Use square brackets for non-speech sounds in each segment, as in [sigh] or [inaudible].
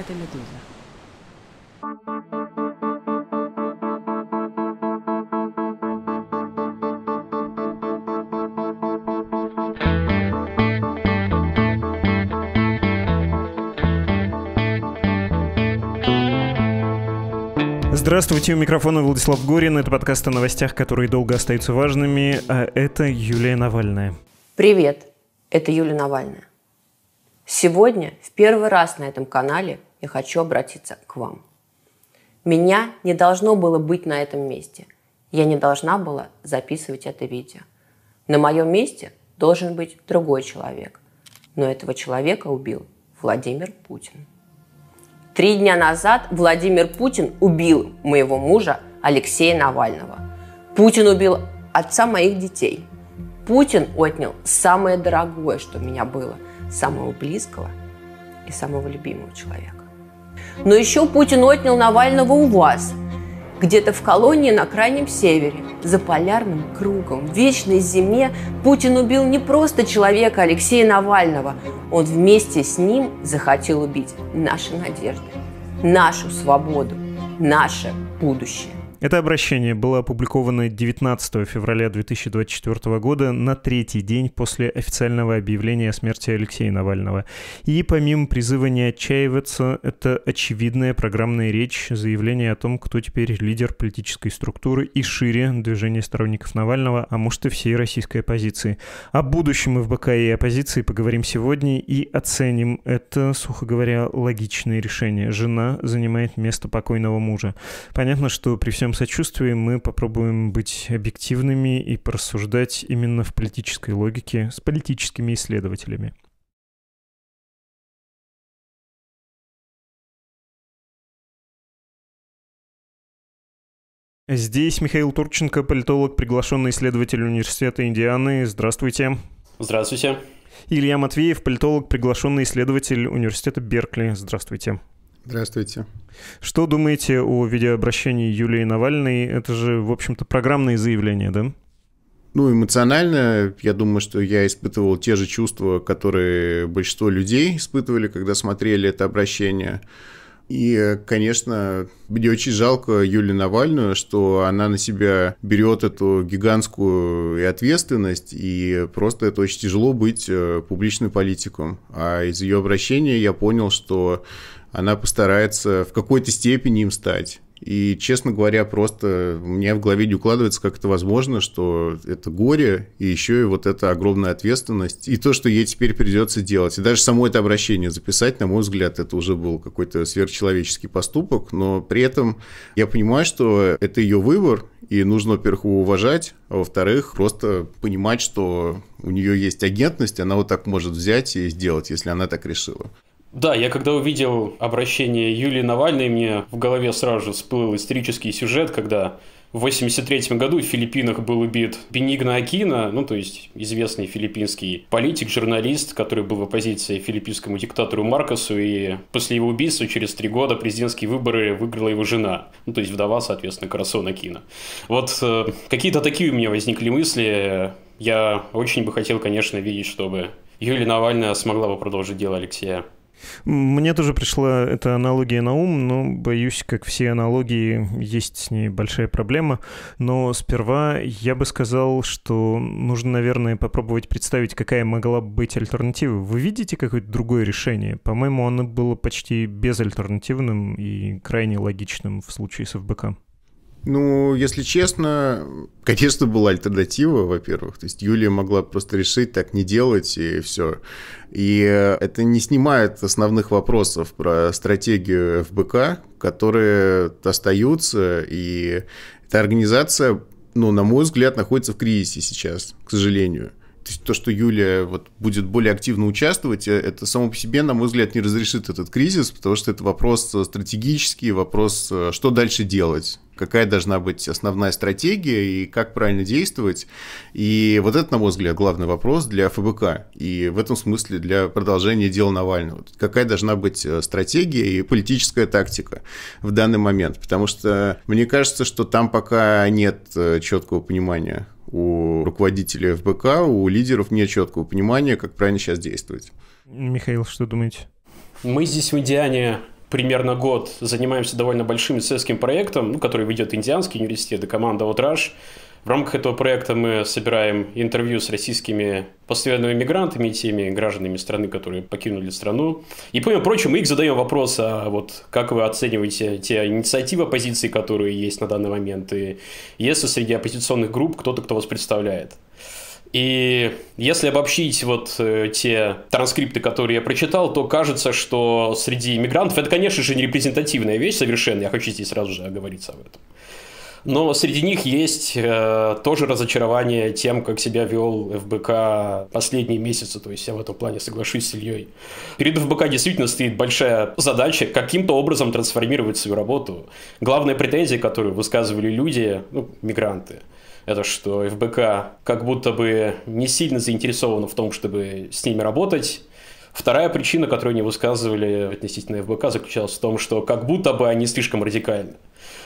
это «Медуза». Здравствуйте, у микрофона Владислав Горин. Это подкаст о новостях, которые долго остаются важными. А это Юлия Навальная. Привет, это Юлия Навальная. Сегодня в первый раз на этом канале я хочу обратиться к вам. Меня не должно было быть на этом месте. Я не должна была записывать это видео. На моем месте должен быть другой человек. Но этого человека убил Владимир Путин. Три дня назад Владимир Путин убил моего мужа Алексея Навального. Путин убил отца моих детей. Путин отнял самое дорогое, что у меня было, самого близкого и самого любимого человека. Но еще Путин отнял Навального у вас, где-то в колонии на крайнем севере, за полярным кругом, в вечной зиме Путин убил не просто человека Алексея Навального, он вместе с ним захотел убить наши надежды, нашу свободу, наше будущее. Это обращение было опубликовано 19 февраля 2024 года на третий день после официального объявления о смерти Алексея Навального. И помимо призыва не отчаиваться, это очевидная программная речь, заявление о том, кто теперь лидер политической структуры и шире движения сторонников Навального, а может и всей российской оппозиции. О будущем и в БК и оппозиции поговорим сегодня и оценим это, сухо говоря, логичное решение. Жена занимает место покойного мужа. Понятно, что при всем своем сочувствии мы попробуем быть объективными и порассуждать именно в политической логике с политическими исследователями. Здесь Михаил Турченко, политолог, приглашенный исследователь Университета Индианы. Здравствуйте. Здравствуйте. Илья Матвеев, политолог, приглашенный исследователь Университета Беркли. Здравствуйте. Здравствуйте. Что думаете о видеообращении Юлии Навальной? Это же, в общем-то, программные заявления, да? Ну, эмоционально, я думаю, что я испытывал те же чувства, которые большинство людей испытывали, когда смотрели это обращение. И, конечно, мне очень жалко Юлию Навальную, что она на себя берет эту гигантскую ответственность, и просто это очень тяжело быть э, публичным политиком. А из ее обращения я понял, что она постарается в какой-то степени им стать. И, честно говоря, просто у меня в голове не укладывается, как это возможно, что это горе, и еще и вот эта огромная ответственность, и то, что ей теперь придется делать. И даже само это обращение записать, на мой взгляд, это уже был какой-то сверхчеловеческий поступок, но при этом я понимаю, что это ее выбор, и нужно, во-первых, его уважать, а во-вторых, просто понимать, что у нее есть агентность, она вот так может взять и сделать, если она так решила. Да, я когда увидел обращение Юлии Навальной, мне в голове сразу же всплыл исторический сюжет, когда в 1983 году в Филиппинах был убит Бенигна Акина, ну то есть известный филиппинский политик, журналист, который был в оппозиции филиппинскому диктатору Маркосу, и после его убийства через три года президентские выборы выиграла его жена, ну то есть вдова, соответственно, Карасон Акина. Вот э, какие-то такие у меня возникли мысли. Я очень бы хотел, конечно, видеть, чтобы Юлия Навальная смогла бы продолжить дело Алексея мне тоже пришла эта аналогия на ум, но, боюсь, как все аналогии, есть с ней большая проблема. Но сперва я бы сказал, что нужно, наверное, попробовать представить, какая могла быть альтернатива. Вы видите какое-то другое решение? По-моему, оно было почти безальтернативным и крайне логичным в случае с ФБК. Ну, если честно, конечно, была альтернатива, во-первых. То есть Юлия могла просто решить так не делать и все. И это не снимает основных вопросов про стратегию ФБК, которые остаются. И эта организация, ну, на мой взгляд, находится в кризисе сейчас, к сожалению. То есть то, что Юлия вот будет более активно участвовать, э, это само по себе, на мой взгляд, не разрешит этот кризис, потому что это вопрос стратегический, вопрос, э, что дальше делать какая должна быть основная стратегия и как правильно действовать. И вот это, на мой взгляд, главный вопрос для ФБК и в этом смысле для продолжения дела Навального. Какая должна быть э, стратегия и политическая тактика в данный момент? Потому что мне кажется, что там пока нет э, четкого понимания у руководителей ФБК, у лидеров нет четкого понимания, как правильно сейчас действовать. Михаил, что думаете? Мы здесь в Индиане примерно год занимаемся довольно большим исследовательским проектом, ну, который ведет Индианский университет и команда «Outrage». В рамках этого проекта мы собираем интервью с российскими постоянными мигрантами и теми гражданами страны, которые покинули страну. И, помимо прочего, мы их задаем вопрос, а вот как вы оцениваете те инициативы оппозиции, которые есть на данный момент, и есть ли среди оппозиционных групп кто-то, кто вас представляет. И если обобщить вот э, те транскрипты, которые я прочитал, то кажется, что среди мигрантов это, конечно же, не репрезентативная вещь совершенно, я хочу здесь сразу же оговориться об этом. Но среди них есть э, тоже разочарование тем, как себя вел ФБК последние месяцы. То есть я в этом плане соглашусь с Ильей. Перед ФБК действительно стоит большая задача каким-то образом трансформировать свою работу. Главная претензия, которую высказывали люди, ну, мигранты – это что ФБК как будто бы не сильно заинтересована в том, чтобы с ними работать. Вторая причина, которую они высказывали относительно ФБК, заключалась в том, что как будто бы они слишком радикальны.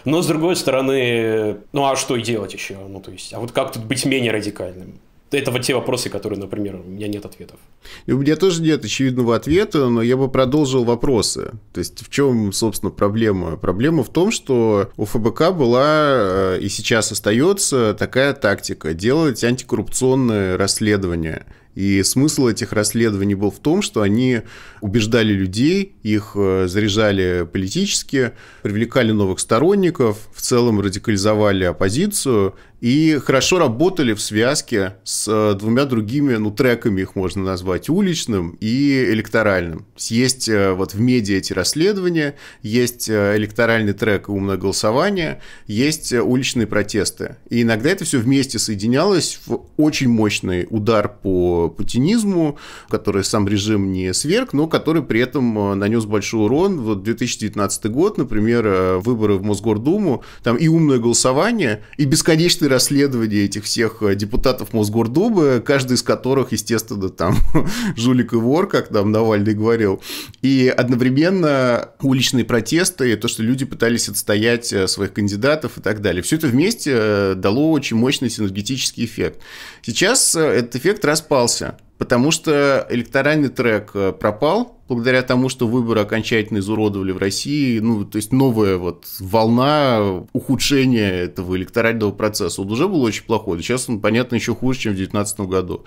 Но с другой стороны, ну а что и делать еще? Ну то есть, а вот как тут быть менее радикальным? Это вот те вопросы, которые, например, у меня нет ответов. И у меня тоже нет очевидного ответа, но я бы продолжил вопросы. То есть в чем, собственно, проблема? Проблема в том, что у ФБК была э, и сейчас остается такая тактика – делать антикоррупционные расследования – и смысл этих расследований был в том, что они убеждали людей, их э, заряжали политически, привлекали новых сторонников, в целом радикализовали оппозицию и хорошо работали в связке с э, двумя другими, ну, треками их можно назвать, уличным и электоральным. Есть э, вот в медиа эти расследования, есть электоральный трек «Умное голосование», есть уличные протесты. И иногда это все вместе соединялось в очень мощный удар по путинизму, который сам режим не сверг, но который при этом э, нанес большой урон. Вот 2019 год, например, э, выборы в Мосгордуму, там и умное голосование, и бесконечные расследования этих всех э, депутатов Мосгордумы, каждый из которых, естественно, там [laughs] жулик и вор, как там Навальный говорил. И одновременно уличные протесты, то, что люди пытались отстоять своих кандидатов и так далее. Все это вместе дало очень мощный синергетический эффект. Сейчас этот эффект распался сломался, потому что электоральный трек э, пропал, благодаря тому, что выборы окончательно изуродовали в России, ну, то есть новая вот волна ухудшения этого электорального процесса. Он уже был очень плохой, сейчас он, понятно, еще хуже, чем в 2019 году.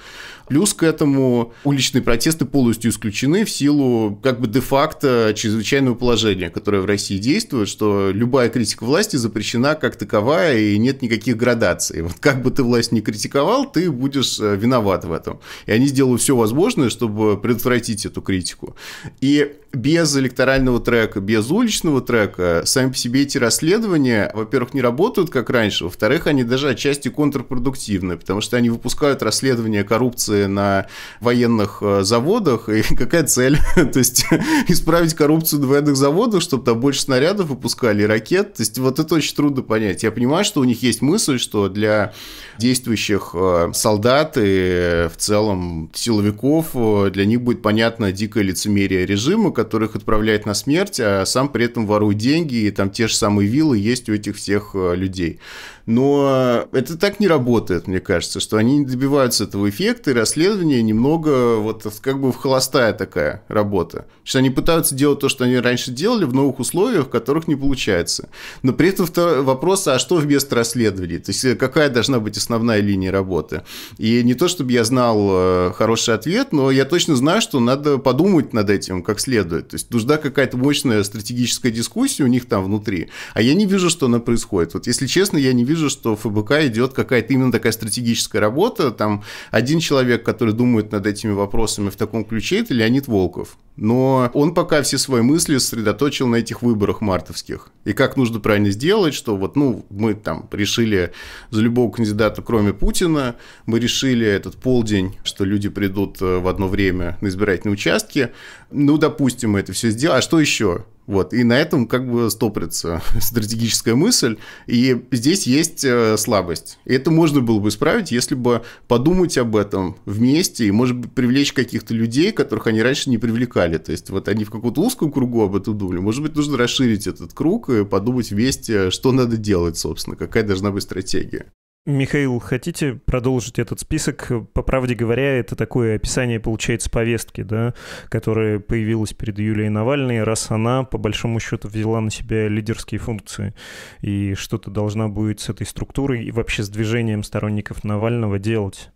Плюс к этому уличные протесты полностью исключены в силу как бы де-факто чрезвычайного положения, которое в России действует, что любая критика власти запрещена как таковая и нет никаких градаций. Вот как бы ты власть не критиковал, ты будешь э, виноват в этом. И они сделают все возможное, чтобы предотвратить эту критику. И без электорального трека, без уличного трека сами по себе эти расследования, во-первых, не работают как раньше, во-вторых, они даже отчасти контрпродуктивны, потому что они выпускают расследования коррупции на военных э, заводах, и [laughs] какая цель? [laughs] То есть [laughs] исправить коррупцию на военных заводах, чтобы там больше снарядов выпускали, ракет, то есть вот это очень трудно понять. Я понимаю, что у них есть мысль, что для действующих э, солдат и э, в целом силовиков для них будет понятно дикое лицемерие лицемерие режима, которых отправляет на смерть, а сам при этом ворует деньги, и там те же самые виллы есть у этих всех э, людей. Но э, это так не работает, мне кажется, что они не добиваются этого эффекта, и расследование немного вот как бы в холостая такая работа. Что они пытаются делать то, что они раньше делали в новых условиях, в которых не получается. Но при этом вопрос, а что вместо расследования? То есть э, какая должна быть основная линия работы? И не то, чтобы я знал э, хороший ответ, но я точно знаю, что надо подумать над этим как следует. То есть нужна какая-то мощная стратегическая дискуссия у них там внутри. А я не вижу, что она происходит. Вот если честно, я не вижу вижу, что в ФБК идет какая-то именно такая стратегическая работа. Там один человек, который думает над этими вопросами в таком ключе, это Леонид Волков. Но он пока все свои мысли сосредоточил на этих выборах мартовских. И как нужно правильно сделать, что вот, ну, мы там решили за любого кандидата, кроме Путина, мы решили этот полдень, что люди придут э, в одно время на избирательные участки. Ну, допустим, мы это все сделали. А что еще? Вот, и на этом как бы стопрится [laughs] стратегическая мысль, и здесь есть э, слабость. И это можно было бы исправить, если бы подумать об этом вместе и, может быть, привлечь каких-то людей, которых они раньше не привлекали. То есть вот они в каком-то узком кругу об этом думали. Может быть, нужно расширить этот круг и подумать вместе, что надо делать, собственно, какая должна быть стратегия. Михаил, хотите продолжить этот список? По правде говоря, это такое описание, получается, повестки, да, которая появилась перед Юлией Навальной, раз она, по большому счету, взяла на себя лидерские функции и что-то должна будет с этой структурой и вообще с движением сторонников Навального делать.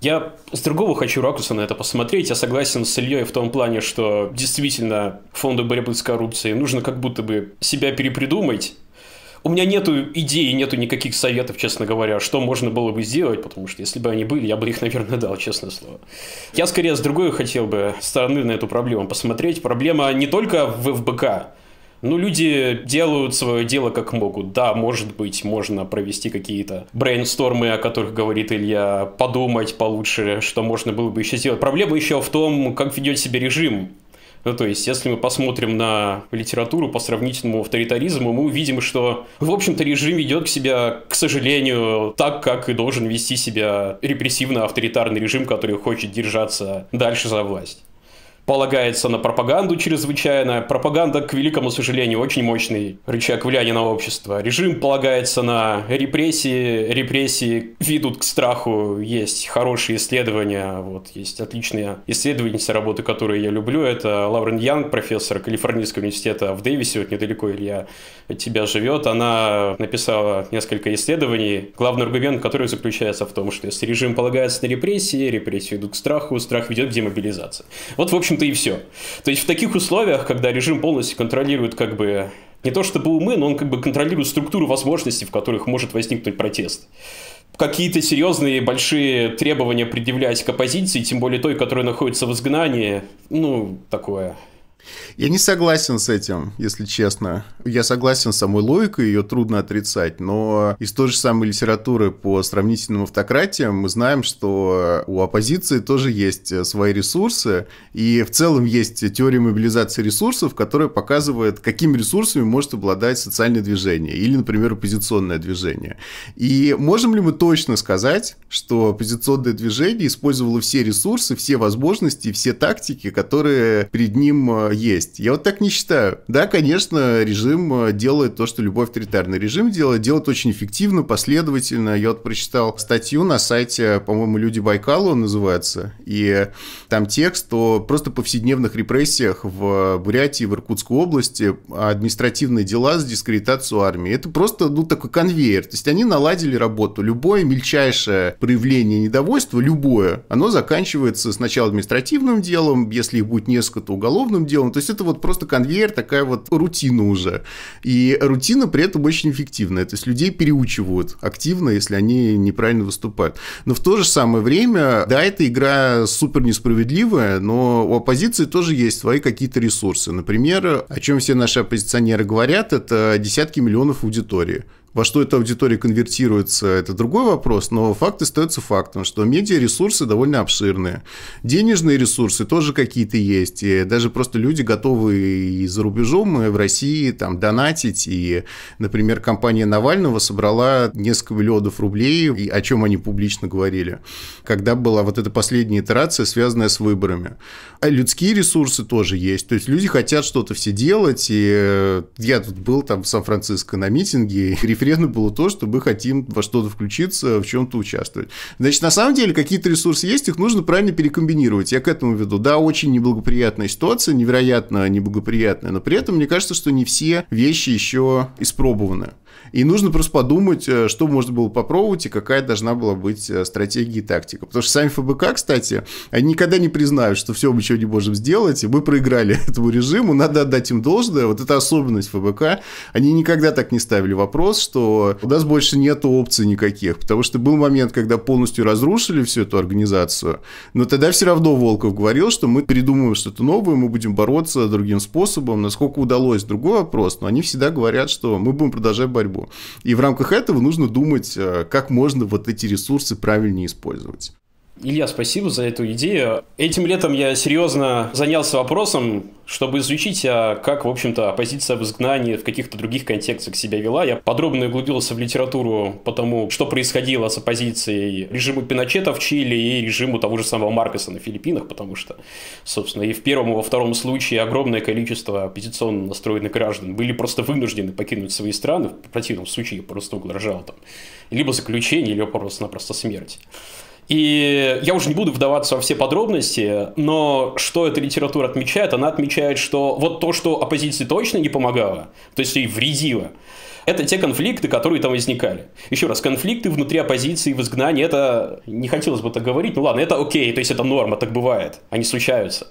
Я с другого хочу ракурса на это посмотреть. Я согласен с Ильей в том плане, что действительно фонду борьбы с коррупцией нужно как будто бы себя перепридумать у меня нету идей, нету никаких советов, честно говоря, что можно было бы сделать, потому что если бы они были, я бы их, [laughs] наверное, дал, честное слово. Я скорее с другой хотел бы стороны на эту проблему посмотреть. Проблема не только в ФБК, ну, люди делают свое дело как могут. Да, может быть, можно провести какие-то брейнстормы, о которых говорит Илья, подумать получше, что можно было бы еще сделать. Проблема еще в том, как ведет себя режим ну, то есть, если мы посмотрим на литературу по сравнительному авторитаризму, мы увидим, что, в общем-то, режим ведет к себя, к сожалению, так, как и должен вести себя репрессивно-авторитарный режим, который хочет держаться дальше за власть полагается на пропаганду чрезвычайно. Пропаганда, к великому сожалению, очень мощный рычаг влияния на общество. Режим полагается на репрессии. Репрессии ведут к страху. Есть хорошие исследования, вот есть отличные исследовательницы работы, которые я люблю. Это Лаурен Янг, профессор Калифорнийского университета в Дэвисе, вот недалеко Илья тебя живет, она написала несколько исследований, главный аргумент который заключается в том, что если режим полагается на репрессии, репрессии идут к страху, страх ведет к демобилизации. Вот, в общем-то, и все. То есть в таких условиях, когда режим полностью контролирует как бы не то чтобы умы, но он как бы контролирует структуру возможностей, в которых может возникнуть протест какие-то серьезные большие требования предъявлять к оппозиции, тем более той, которая находится в изгнании, ну, такое я не согласен с этим, если честно. Я согласен с самой логикой, ее трудно отрицать, но из той же самой литературы по сравнительным автократиям мы знаем, что у оппозиции тоже есть э, свои ресурсы, и в целом есть теория мобилизации ресурсов, которая показывает, какими ресурсами может обладать социальное движение или, например, оппозиционное движение. И можем ли мы точно сказать, что оппозиционное движение использовало все ресурсы, все возможности, все тактики, которые перед ним э, есть. Я вот так не считаю. Да, конечно, режим э, делает то, что любой авторитарный режим делает. Делает очень эффективно, последовательно. Я вот прочитал статью на сайте, по-моему, «Люди Байкала» называется. И там текст о просто повседневных репрессиях в Бурятии, в Иркутской области, а административные дела с дискредитацию армии. Это просто, ну, такой конвейер. То есть они наладили работу. Любое мельчайшее проявление недовольства, любое, оно заканчивается сначала административным делом, если их будет несколько, то уголовным делом, сделано. То есть это вот просто конвейер, такая вот рутина уже. И рутина при этом очень эффективная. То есть людей переучивают активно, если они неправильно выступают. Но в то же самое время, да, эта игра супер несправедливая, но у оппозиции тоже есть свои какие-то ресурсы. Например, о чем все наши оппозиционеры говорят, это десятки миллионов аудитории. Во что эта аудитория конвертируется, это другой вопрос, но факт остается фактом, что медиаресурсы довольно обширные. Денежные ресурсы тоже какие-то есть, и даже просто люди готовы и за рубежом, и в России там донатить, и, например, компания Навального собрала несколько миллионов рублей, и о чем они публично говорили, когда была вот эта последняя итерация, связанная с выборами. А людские ресурсы тоже есть, то есть люди хотят что-то все делать, и я тут был там в Сан-Франциско на митинге, референдуме было то, что мы хотим во что-то включиться, в чем-то участвовать. Значит, на самом деле какие-то ресурсы есть, их нужно правильно перекомбинировать. Я к этому веду. Да, очень неблагоприятная ситуация, невероятно неблагоприятная, но при этом мне кажется, что не все вещи еще испробованы. И нужно просто подумать, э, что можно было попробовать и какая должна была быть э, стратегия и тактика. Потому что сами ФБК, кстати, они никогда не признают, что все, мы чего не можем сделать, и мы проиграли [laughs] этому режиму, надо отдать им должное. Вот это особенность ФБК. Они никогда так не ставили вопрос, что у нас больше нет опций никаких. Потому что был момент, когда полностью разрушили всю эту организацию, но тогда все равно Волков говорил, что мы придумываем что-то новое, мы будем бороться другим способом. Насколько удалось, другой вопрос, но они всегда говорят, что мы будем продолжать борьбу. И в рамках этого нужно думать, э, как можно вот эти ресурсы правильнее использовать. Илья, спасибо за эту идею. Этим летом я серьезно занялся вопросом, чтобы изучить, а как, в общем-то, оппозиция в изгнании в каких-то других контекстах себя вела. Я подробно углубился в литературу по тому, что происходило с оппозицией режиму Пиночета в Чили и режиму того же самого Маркоса на Филиппинах, потому что, собственно, и в первом, и во втором случае огромное количество оппозиционно настроенных граждан были просто вынуждены покинуть свои страны, в противном случае просто угрожало там либо заключение, либо просто-напросто смерть. И я уже не буду вдаваться во все подробности, но что эта литература отмечает? Она отмечает, что вот то, что оппозиции точно не помогало, то есть ей вредило, это те конфликты, которые там возникали. Еще раз, конфликты внутри оппозиции в изгнании, это, не хотелось бы так говорить, ну ладно, это окей, то есть это норма, так бывает, они случаются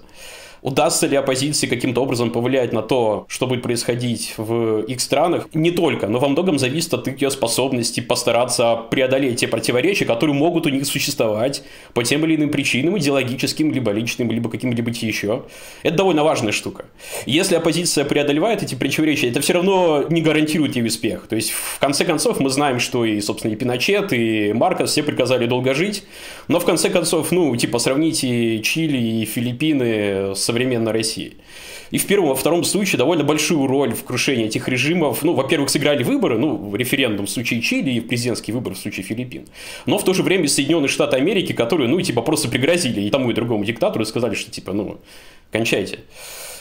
удастся ли оппозиции каким-то образом повлиять на то, что будет происходить в их странах, не только, но во многом зависит от ее способности постараться преодолеть те противоречия, которые могут у них существовать по тем или иным причинам, идеологическим, либо личным, либо каким-либо еще. Это довольно важная штука. Если оппозиция преодолевает эти противоречия, это все равно не гарантирует ей успех. То есть, в конце концов, мы знаем, что и, собственно, и Пиночет, и Маркос все приказали долго жить, но в конце концов, ну, типа, сравните Чили и Филиппины с современной России. И в первом, во втором случае довольно большую роль в крушении этих режимов, ну, во-первых, сыграли выборы, ну, референдум в случае Чили и президентский выбор в случае Филиппин. Но в то же время Соединенные Штаты Америки, которые, ну, типа, просто пригрозили и тому, и другому диктатору и сказали, что, типа, ну, кончайте.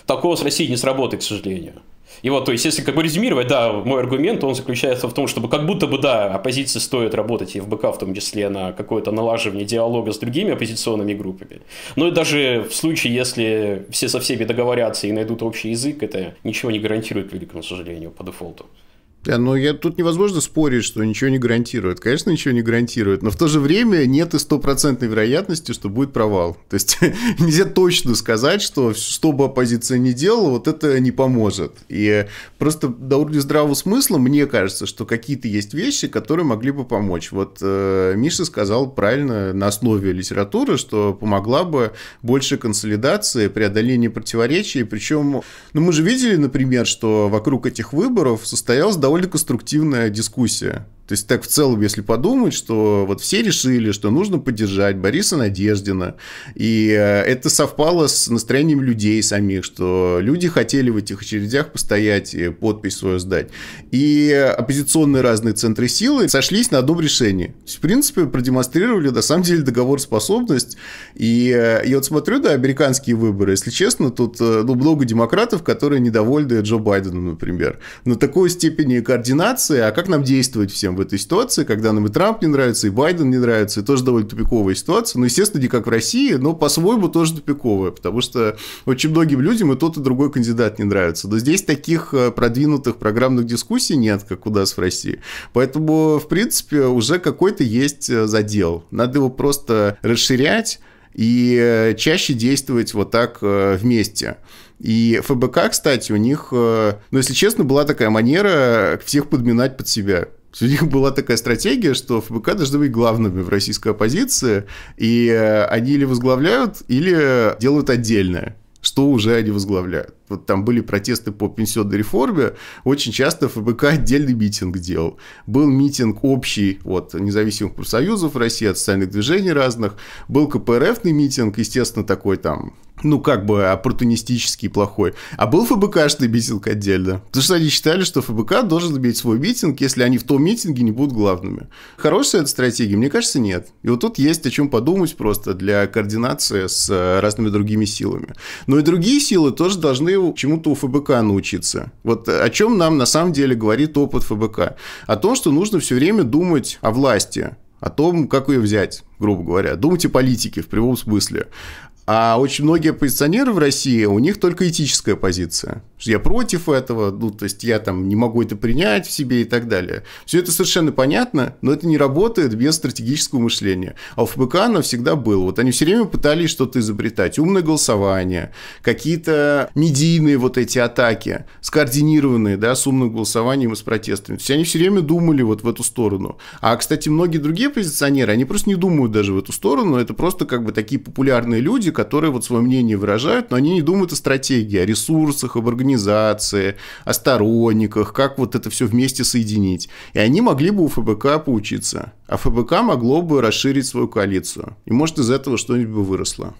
Такого с Россией не сработает, к сожалению. И вот, то есть, если как бы резюмировать, да, мой аргумент, он заключается в том, чтобы как будто бы, да, оппозиции стоит работать и в БК, в том числе, на какое-то налаживание диалога с другими оппозиционными группами. Но и даже в случае, если все со всеми договорятся и найдут общий язык, это ничего не гарантирует великому сожалению, по дефолту. Да, э, но ну, я тут невозможно спорить, что ничего не гарантирует. Конечно, ничего не гарантирует, но в то же время нет и стопроцентной вероятности, что будет провал. То есть [laughs] нельзя точно сказать, что что бы оппозиция ни делала, вот это не поможет. И просто до уровня здравого смысла мне кажется, что какие-то есть вещи, которые могли бы помочь. Вот э, Миша сказал правильно на основе литературы, что помогла бы больше консолидации, преодоление противоречий. Причем, ну мы же видели, например, что вокруг этих выборов состоялось довольно довольно конструктивная дискуссия. То есть так в целом, если подумать, что вот все решили, что нужно поддержать Бориса Надеждина, и э, это совпало с настроением людей самих, что люди хотели в этих очередях постоять и подпись свою сдать. И оппозиционные разные центры силы сошлись на одном решении. То есть, в принципе, продемонстрировали на самом деле договороспособность. И э, я вот смотрю, да, американские выборы, если честно, тут э, ну, много демократов, которые недовольны Джо Байденом, например. На такой степени координации, а как нам действовать всем? В этой ситуации, когда нам и Трамп не нравится, и Байден не нравится, и тоже довольно тупиковая ситуация. Но, ну, естественно, не как в России, но по-своему тоже тупиковая, потому что очень многим людям и тот, и другой кандидат не нравится. Но здесь таких э, продвинутых программных дискуссий нет, как у нас в России. Поэтому, в принципе, уже какой-то есть э, задел. Надо его просто расширять и э, чаще действовать вот так вместе. И ФБК, кстати, у них, ну, если честно, была такая манера всех подминать под себя. У них была такая стратегия, что ФБК должны быть главными в российской оппозиции, и э, они или возглавляют, или делают отдельное что уже они возглавляют. Вот там были протесты по пенсионной реформе, очень часто ФБК отдельный митинг делал. Был митинг общий от независимых профсоюзов России, от социальных движений разных, был КПРФный митинг, естественно, такой там ну, как бы оппортунистический и плохой. А был ФБКшный митинг отдельно. Потому что они считали, что ФБК должен иметь свой митинг, если они в том митинге не будут главными. Хорошая эта стратегия? Мне кажется, нет. И вот тут есть о чем подумать просто для координации с э, разными другими силами. Но и другие силы тоже должны чему-то у ФБК научиться. Вот э, о чем нам на самом деле говорит опыт ФБК? О том, что нужно все время думать о власти, о том, как ее взять грубо говоря. Думайте политики в прямом смысле. А очень многие оппозиционеры в России, у них только этическая позиция. Что я против этого, ну, то есть я там не могу это принять в себе и так далее. Все это совершенно понятно, но это не работает без стратегического мышления. А у ФБК оно всегда было. Вот они все время пытались что-то изобретать. Умное голосование, какие-то медийные вот эти атаки, скоординированные, да, с умным голосованием и с протестами. То есть они все время думали вот в эту сторону. А, кстати, многие другие оппозиционеры, они просто не думают даже в эту сторону. Это просто как бы такие популярные люди, которые вот свое мнение выражают, но они не думают о стратегии, о ресурсах, об организации, о сторонниках, как вот это все вместе соединить. И они могли бы у ФБК поучиться. А ФБК могло бы расширить свою коалицию. И может из этого что-нибудь бы выросло.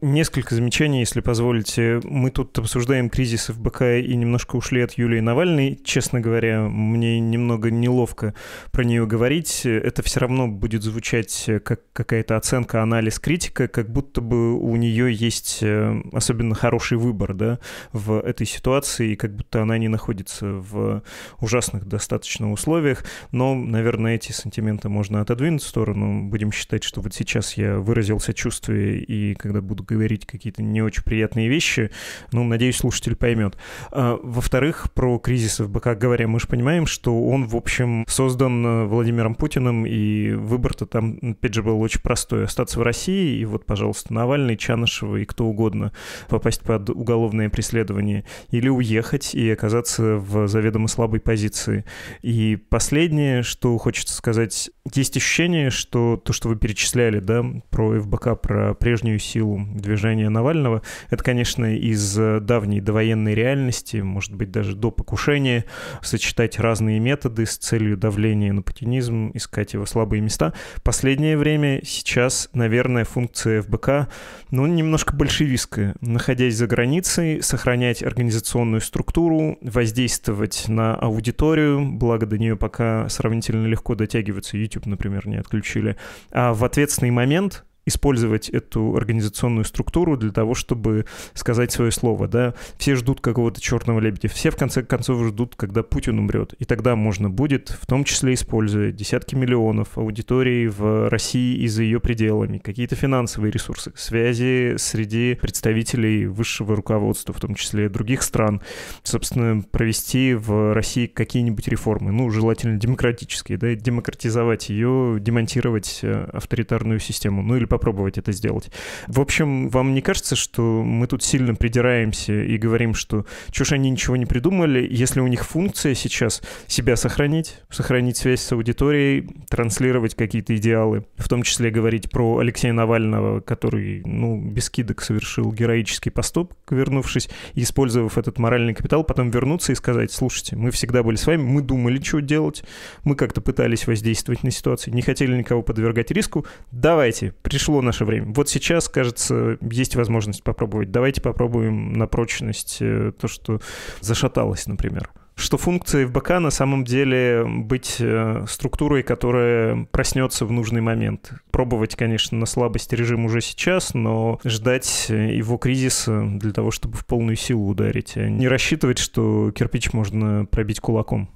Несколько замечаний, если позволите. Мы тут обсуждаем кризис ФБК и немножко ушли от Юлии Навальной. Честно говоря, мне немного неловко про нее говорить. Это все равно будет звучать как какая-то оценка, анализ, критика, как будто бы у нее есть э, особенно хороший выбор да, в этой ситуации, и как будто она не находится в ужасных достаточно условиях. Но, наверное, эти сантименты можно отодвинуть в сторону. Будем считать, что вот сейчас я выразился сочувствие, и когда буду говорить какие-то не очень приятные вещи. Ну, надеюсь, слушатель поймет. А, во-вторых, про кризис ФБК говоря, мы же понимаем, что он, в общем, создан э, Владимиром Путиным, и выбор-то там, опять же, был очень простой. Остаться в России, и вот, пожалуйста, Навальный, Чанышева и кто угодно попасть под уголовное преследование. Или уехать и оказаться в заведомо слабой позиции. И последнее, что хочется сказать, есть ощущение, что то, что вы перечисляли, да, про ФБК, про прежнюю силу, силу движения Навального. Это, конечно, из э, давней довоенной реальности, может быть, даже до покушения, сочетать разные методы с целью давления на путинизм, искать его слабые места. Последнее время сейчас, наверное, функция ФБК, ну, немножко большевистская. Находясь за границей, сохранять организационную структуру, воздействовать на аудиторию, благо до нее пока сравнительно легко дотягиваться, YouTube, например, не отключили, а в ответственный момент использовать эту организационную структуру для того, чтобы сказать свое слово, да. Все ждут какого-то черного лебедя, все в конце концов ждут, когда Путин умрет, и тогда можно будет, в том числе используя десятки миллионов аудиторий в России и за ее пределами, какие-то финансовые ресурсы, связи среди представителей высшего руководства, в том числе других стран, собственно, провести в России какие-нибудь реформы, ну, желательно демократические, да, демократизовать ее, демонтировать э, авторитарную систему, ну или попробовать это сделать. В общем, вам не кажется, что мы тут сильно придираемся и говорим, что чушь они ничего не придумали, если у них функция сейчас себя сохранить, сохранить связь с аудиторией, транслировать какие-то идеалы, в том числе говорить про Алексея Навального, который, ну, без кидок совершил героический поступок, вернувшись, использовав этот моральный капитал, потом вернуться и сказать, слушайте, мы всегда были с вами, мы думали, что делать, мы как-то пытались воздействовать на ситуацию, не хотели никого подвергать риску, давайте, пришли пришло наше время. Вот сейчас, кажется, есть возможность попробовать. Давайте попробуем на прочность э, то, что зашаталось, например что функции в БК на самом деле быть э, структурой, которая проснется в нужный момент. Пробовать, конечно, на слабость режим уже сейчас, но ждать его кризиса для того, чтобы в полную силу ударить. А не рассчитывать, что кирпич можно пробить кулаком.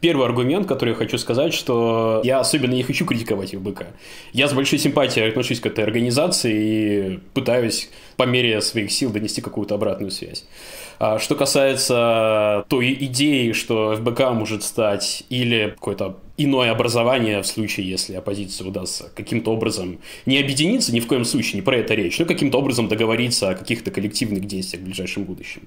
Первый аргумент, который я хочу сказать, что я особенно не хочу критиковать ФБК. Я с большой симпатией отношусь к этой организации и пытаюсь по мере своих сил донести какую-то обратную связь. А что касается той идеи, что ФБК может стать или какой-то иное образование в случае, если оппозиция удастся каким-то образом не объединиться, ни в коем случае, не про это речь, но каким-то образом договориться о каких-то коллективных действиях в ближайшем будущем.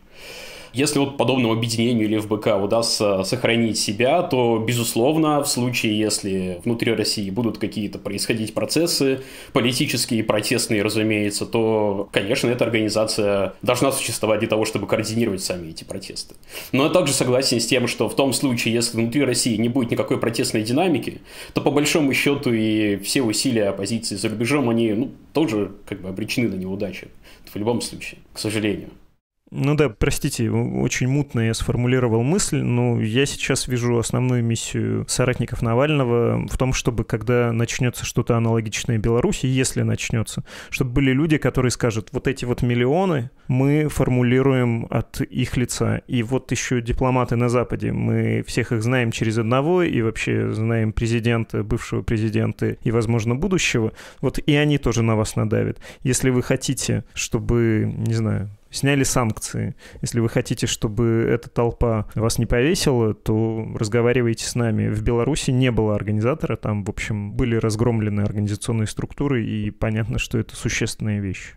Если вот подобному объединению или ФБК удастся сохранить себя, то, безусловно, в случае, если внутри России будут какие-то происходить процессы, политические, протестные, разумеется, то, конечно, эта организация должна существовать для того, чтобы координировать сами эти протесты. Но я также согласен с тем, что в том случае, если внутри России не будет никакой протестной динамики, то, по большому счету, и все усилия оппозиции за рубежом, они ну, тоже как бы обречены на неудачу. В любом случае, к сожалению. Ну да, простите, очень мутно я сформулировал мысль, но я сейчас вижу основную миссию соратников Навального в том, чтобы когда начнется что-то аналогичное Беларуси, если начнется, чтобы были люди, которые скажут, вот эти вот миллионы мы формулируем от их лица. И вот еще дипломаты на Западе, мы всех их знаем через одного, и вообще знаем президента, бывшего президента и, возможно, будущего. Вот и они тоже на вас надавят. Если вы хотите, чтобы, не знаю, сняли санкции. Если вы хотите, чтобы эта толпа вас не повесила, то разговаривайте с нами. В Беларуси не было организатора, там, в общем, были разгромлены организационные структуры, и понятно, что это существенная вещь.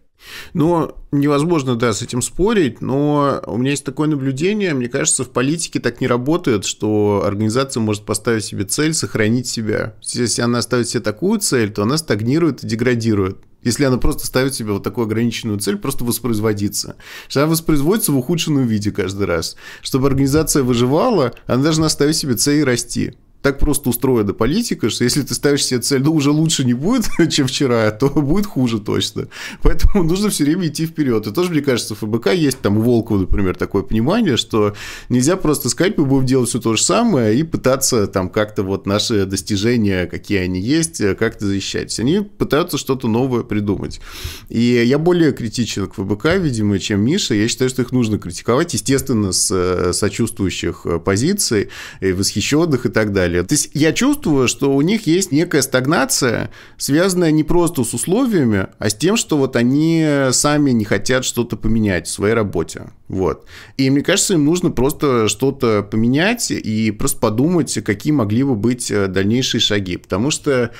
Но невозможно, да, с этим спорить, но у меня есть такое наблюдение, мне кажется, в политике так не работает, что организация может поставить себе цель сохранить себя. Если она ставит себе такую цель, то она стагнирует и деградирует. Если она просто ставит себе вот такую ограниченную цель, просто воспроизводиться. Что она воспроизводится в ухудшенном виде каждый раз. Чтобы организация выживала, она должна ставить себе цель и расти так просто устроена политика, что если ты ставишь себе цель, ну уже лучше не будет, [laughs] чем вчера, то будет хуже точно. Поэтому [laughs] нужно все время идти вперед. И тоже, мне кажется, в ФБК есть там у Волкова, например, такое понимание, что нельзя просто сказать, мы будем делать все то же самое и пытаться там как-то вот наши достижения, какие они есть, как-то защищать. Они пытаются что-то новое придумать. И я более критичен к ФБК, видимо, чем Миша. Я считаю, что их нужно критиковать, естественно, с э, сочувствующих позиций, и э, восхищенных и так далее далее. То есть я чувствую, что у них есть некая стагнация, связанная не просто с условиями, а с тем, что вот они сами не хотят что-то поменять в своей работе. Вот. И мне кажется, им нужно просто что-то поменять и просто подумать, какие могли бы быть э, дальнейшие шаги. Потому что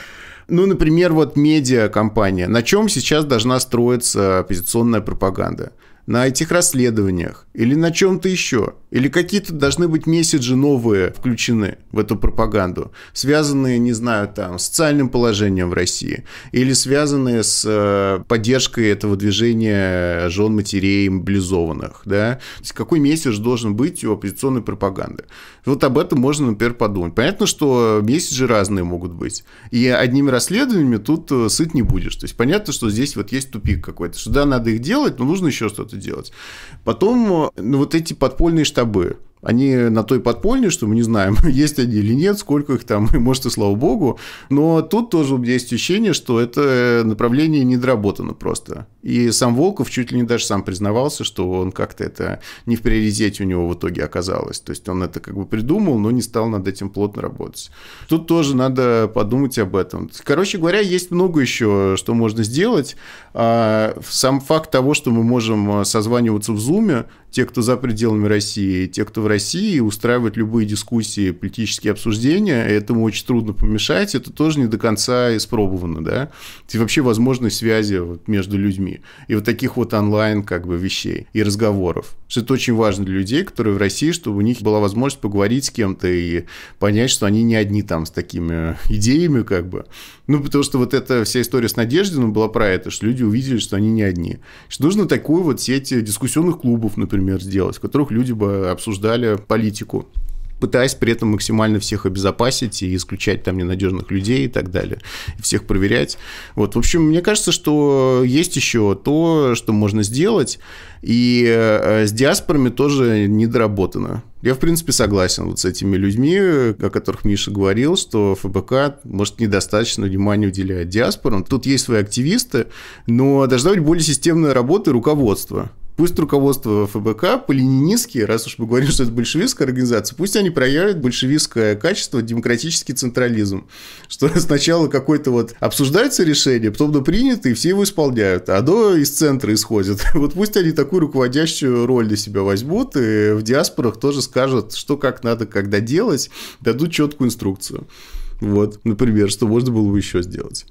ну, например, вот медиа-компания. На чем сейчас должна строиться оппозиционная пропаганда? На этих расследованиях или на чем-то еще? Или какие-то должны быть месседжи новые включены в эту пропаганду, связанные, не знаю, там, с социальным положением в России, или связанные с э, поддержкой этого движения жен матерей мобилизованных, да? То есть какой месседж должен быть у оппозиционной пропаганды? Вот об этом можно, например, подумать. Понятно, что месседжи разные могут быть, и одними расследованиями тут э, сыт не будешь. То есть понятно, что здесь вот есть тупик какой-то, что да, надо их делать, но нужно еще что-то делать. Потом, э, ну, вот эти подпольные штабы тобою. Они на той подпольне, что мы не знаем, [laughs] есть они или нет, сколько их там, и может и слава богу. Но тут тоже есть ощущение, что это э, направление недоработано просто. И сам Волков чуть ли не даже сам признавался, что он как-то это не в приоритете у него в итоге оказалось. То есть он это как бы придумал, но не стал над этим плотно работать. Тут тоже надо подумать об этом. Короче говоря, есть много еще, что можно сделать. А, сам факт того, что мы можем э, созваниваться в зуме, те, кто за пределами России, те, кто в России, устраивать любые дискуссии, политические обсуждения, этому очень трудно помешать, это тоже не до конца испробовано, да, и вообще возможной связи вот между людьми, и вот таких вот онлайн как бы вещей и разговоров, что это очень важно для людей, которые в России, чтобы у них была возможность поговорить с кем-то и понять, что они не одни там с такими идеями как бы, ну, потому что вот эта вся история с Надеждином ну, была про это, что люди увидели, что они не одни, что нужно такую вот сеть дискуссионных клубов, например, сделать, в которых люди бы обсуждали обсуждали политику пытаясь при этом максимально всех обезопасить и исключать там ненадежных людей и так далее, и всех проверять. Вот, в общем, мне кажется, что есть еще то, что можно сделать, и э, с диаспорами тоже недоработано. Я, в принципе, согласен вот с этими людьми, о которых Миша говорил, что ФБК, может, недостаточно внимания уделяет диаспорам. Тут есть свои активисты, но должна быть более системная работа и руководство. Пусть руководство ФБК по-ленинистски, раз уж мы говорим, что это большевистская организация, пусть они проявят большевистское качество, демократический централизм. Что [laughs] сначала какое-то вот обсуждается решение, потом да принято, и все его исполняют. А до из центра исходит. [laughs] Вот пусть они такую руководящую роль для себя возьмут, и в диаспорах тоже скажут, что как надо, когда делать, дадут четкую инструкцию. Вот, например, что можно было бы еще сделать.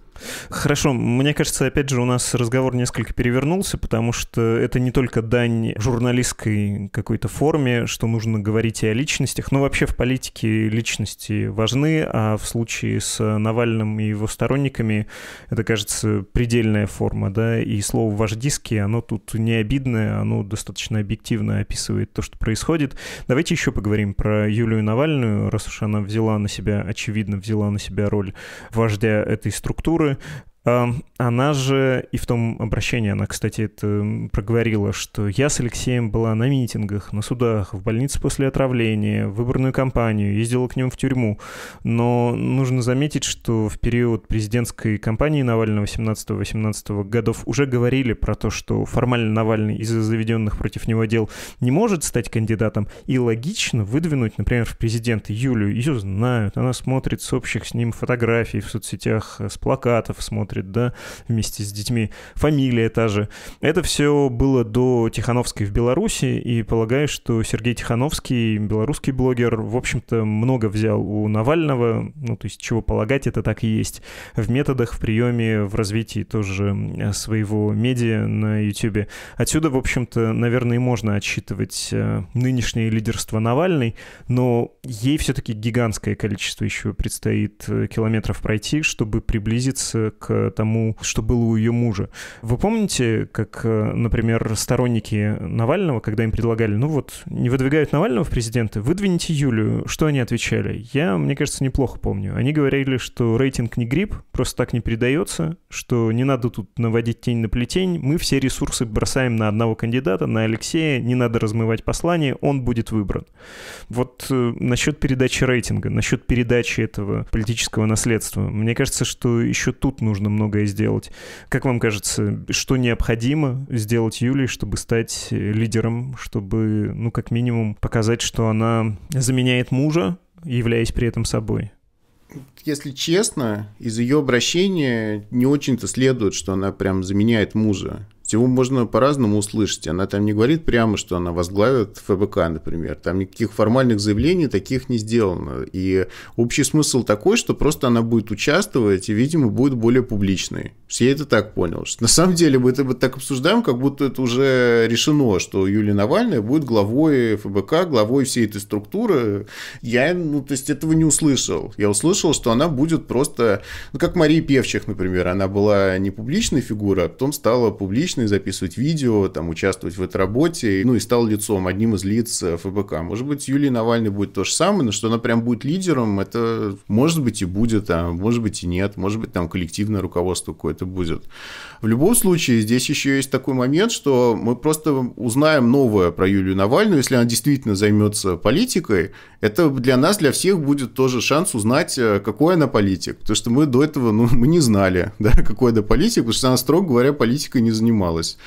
Хорошо, мне кажется, опять же, у нас разговор несколько перевернулся, потому что это не только дань журналистской какой-то форме, что нужно говорить и о личностях, но вообще в политике личности важны, а в случае с Навальным и его сторонниками это, кажется, предельная форма, да, и слово «вождиски», оно тут не обидное, оно достаточно объективно описывает то, что происходит. Давайте еще поговорим про Юлию Навальную, раз уж она взяла на себя, очевидно, взяла на себя роль вождя этой структуры, Tore Она же и в том обращении, она, кстати, это проговорила, что я с Алексеем была на митингах, на судах, в больнице после отравления, в выборную кампанию, ездила к нему в тюрьму. Но нужно заметить, что в период президентской кампании Навального 17-18 годов уже говорили про то, что формально Навальный из-за заведенных против него дел не может стать кандидатом, и логично выдвинуть, например, в президенты Юлю. Ее знают, она смотрит с общих с ним фотографий в соцсетях, с плакатов смотрит смотрит, да, вместе с детьми. Фамилия та же. Это все было до Тихановской в Беларуси, и полагаю, что Сергей Тихановский, белорусский блогер, в общем-то, много взял у Навального, ну, то есть чего полагать, это так и есть, в методах, в приеме, в развитии тоже э, своего медиа на YouTube. Отсюда, в общем-то, наверное, и можно отсчитывать э, нынешнее лидерство Навальной, но ей все-таки гигантское количество еще предстоит э, километров пройти, чтобы приблизиться к тому, что было у ее мужа. Вы помните, как, э, например, сторонники Навального, когда им предлагали, ну вот, не выдвигают Навального в президенты, выдвините Юлю, что они отвечали? Я, мне кажется, неплохо помню. Они говорили, что рейтинг не грипп, просто так не передается, что не надо тут наводить тень на плетень, мы все ресурсы бросаем на одного кандидата, на Алексея, не надо размывать послание, он будет выбран. Вот э, насчет передачи рейтинга, насчет передачи этого политического наследства, мне кажется, что еще тут нужно многое сделать. Как вам кажется, что необходимо сделать Юлии, чтобы стать э, лидером, чтобы, ну, как минимум, показать, что она заменяет мужа, являясь при этом собой? если честно, из ее обращения не очень-то следует, что она прям заменяет мужа его можно по-разному услышать. Она там не говорит прямо, что она возглавит ФБК, например. Там никаких формальных заявлений таких не сделано. И общий смысл такой, что просто она будет участвовать и, видимо, будет более публичной. Я это так понял. Что на самом деле мы это так обсуждаем, как будто это уже решено, что Юлия Навальная будет главой ФБК, главой всей этой структуры. Я, ну, то есть этого не услышал. Я услышал, что она будет просто, ну, как Мария Певчих, например. Она была не публичной фигурой, а потом стала публичной интересные, записывать видео, там, участвовать в этой работе, ну и стал лицом, одним из лиц э, ФБК. Может быть, Юлия Навальный будет то же самое, но что она прям будет лидером, это может быть и будет, а может быть и нет, может быть там коллективное руководство какое-то будет. В любом случае, здесь еще есть такой момент, что мы просто узнаем новое про Юлию Навальную, если она действительно займется политикой, это для нас, для всех будет тоже шанс узнать, э, какой она политик, потому что мы до этого, ну, [laughs] мы не знали, да, какой она политик, потому что она, строго говоря, политикой не занималась занималась.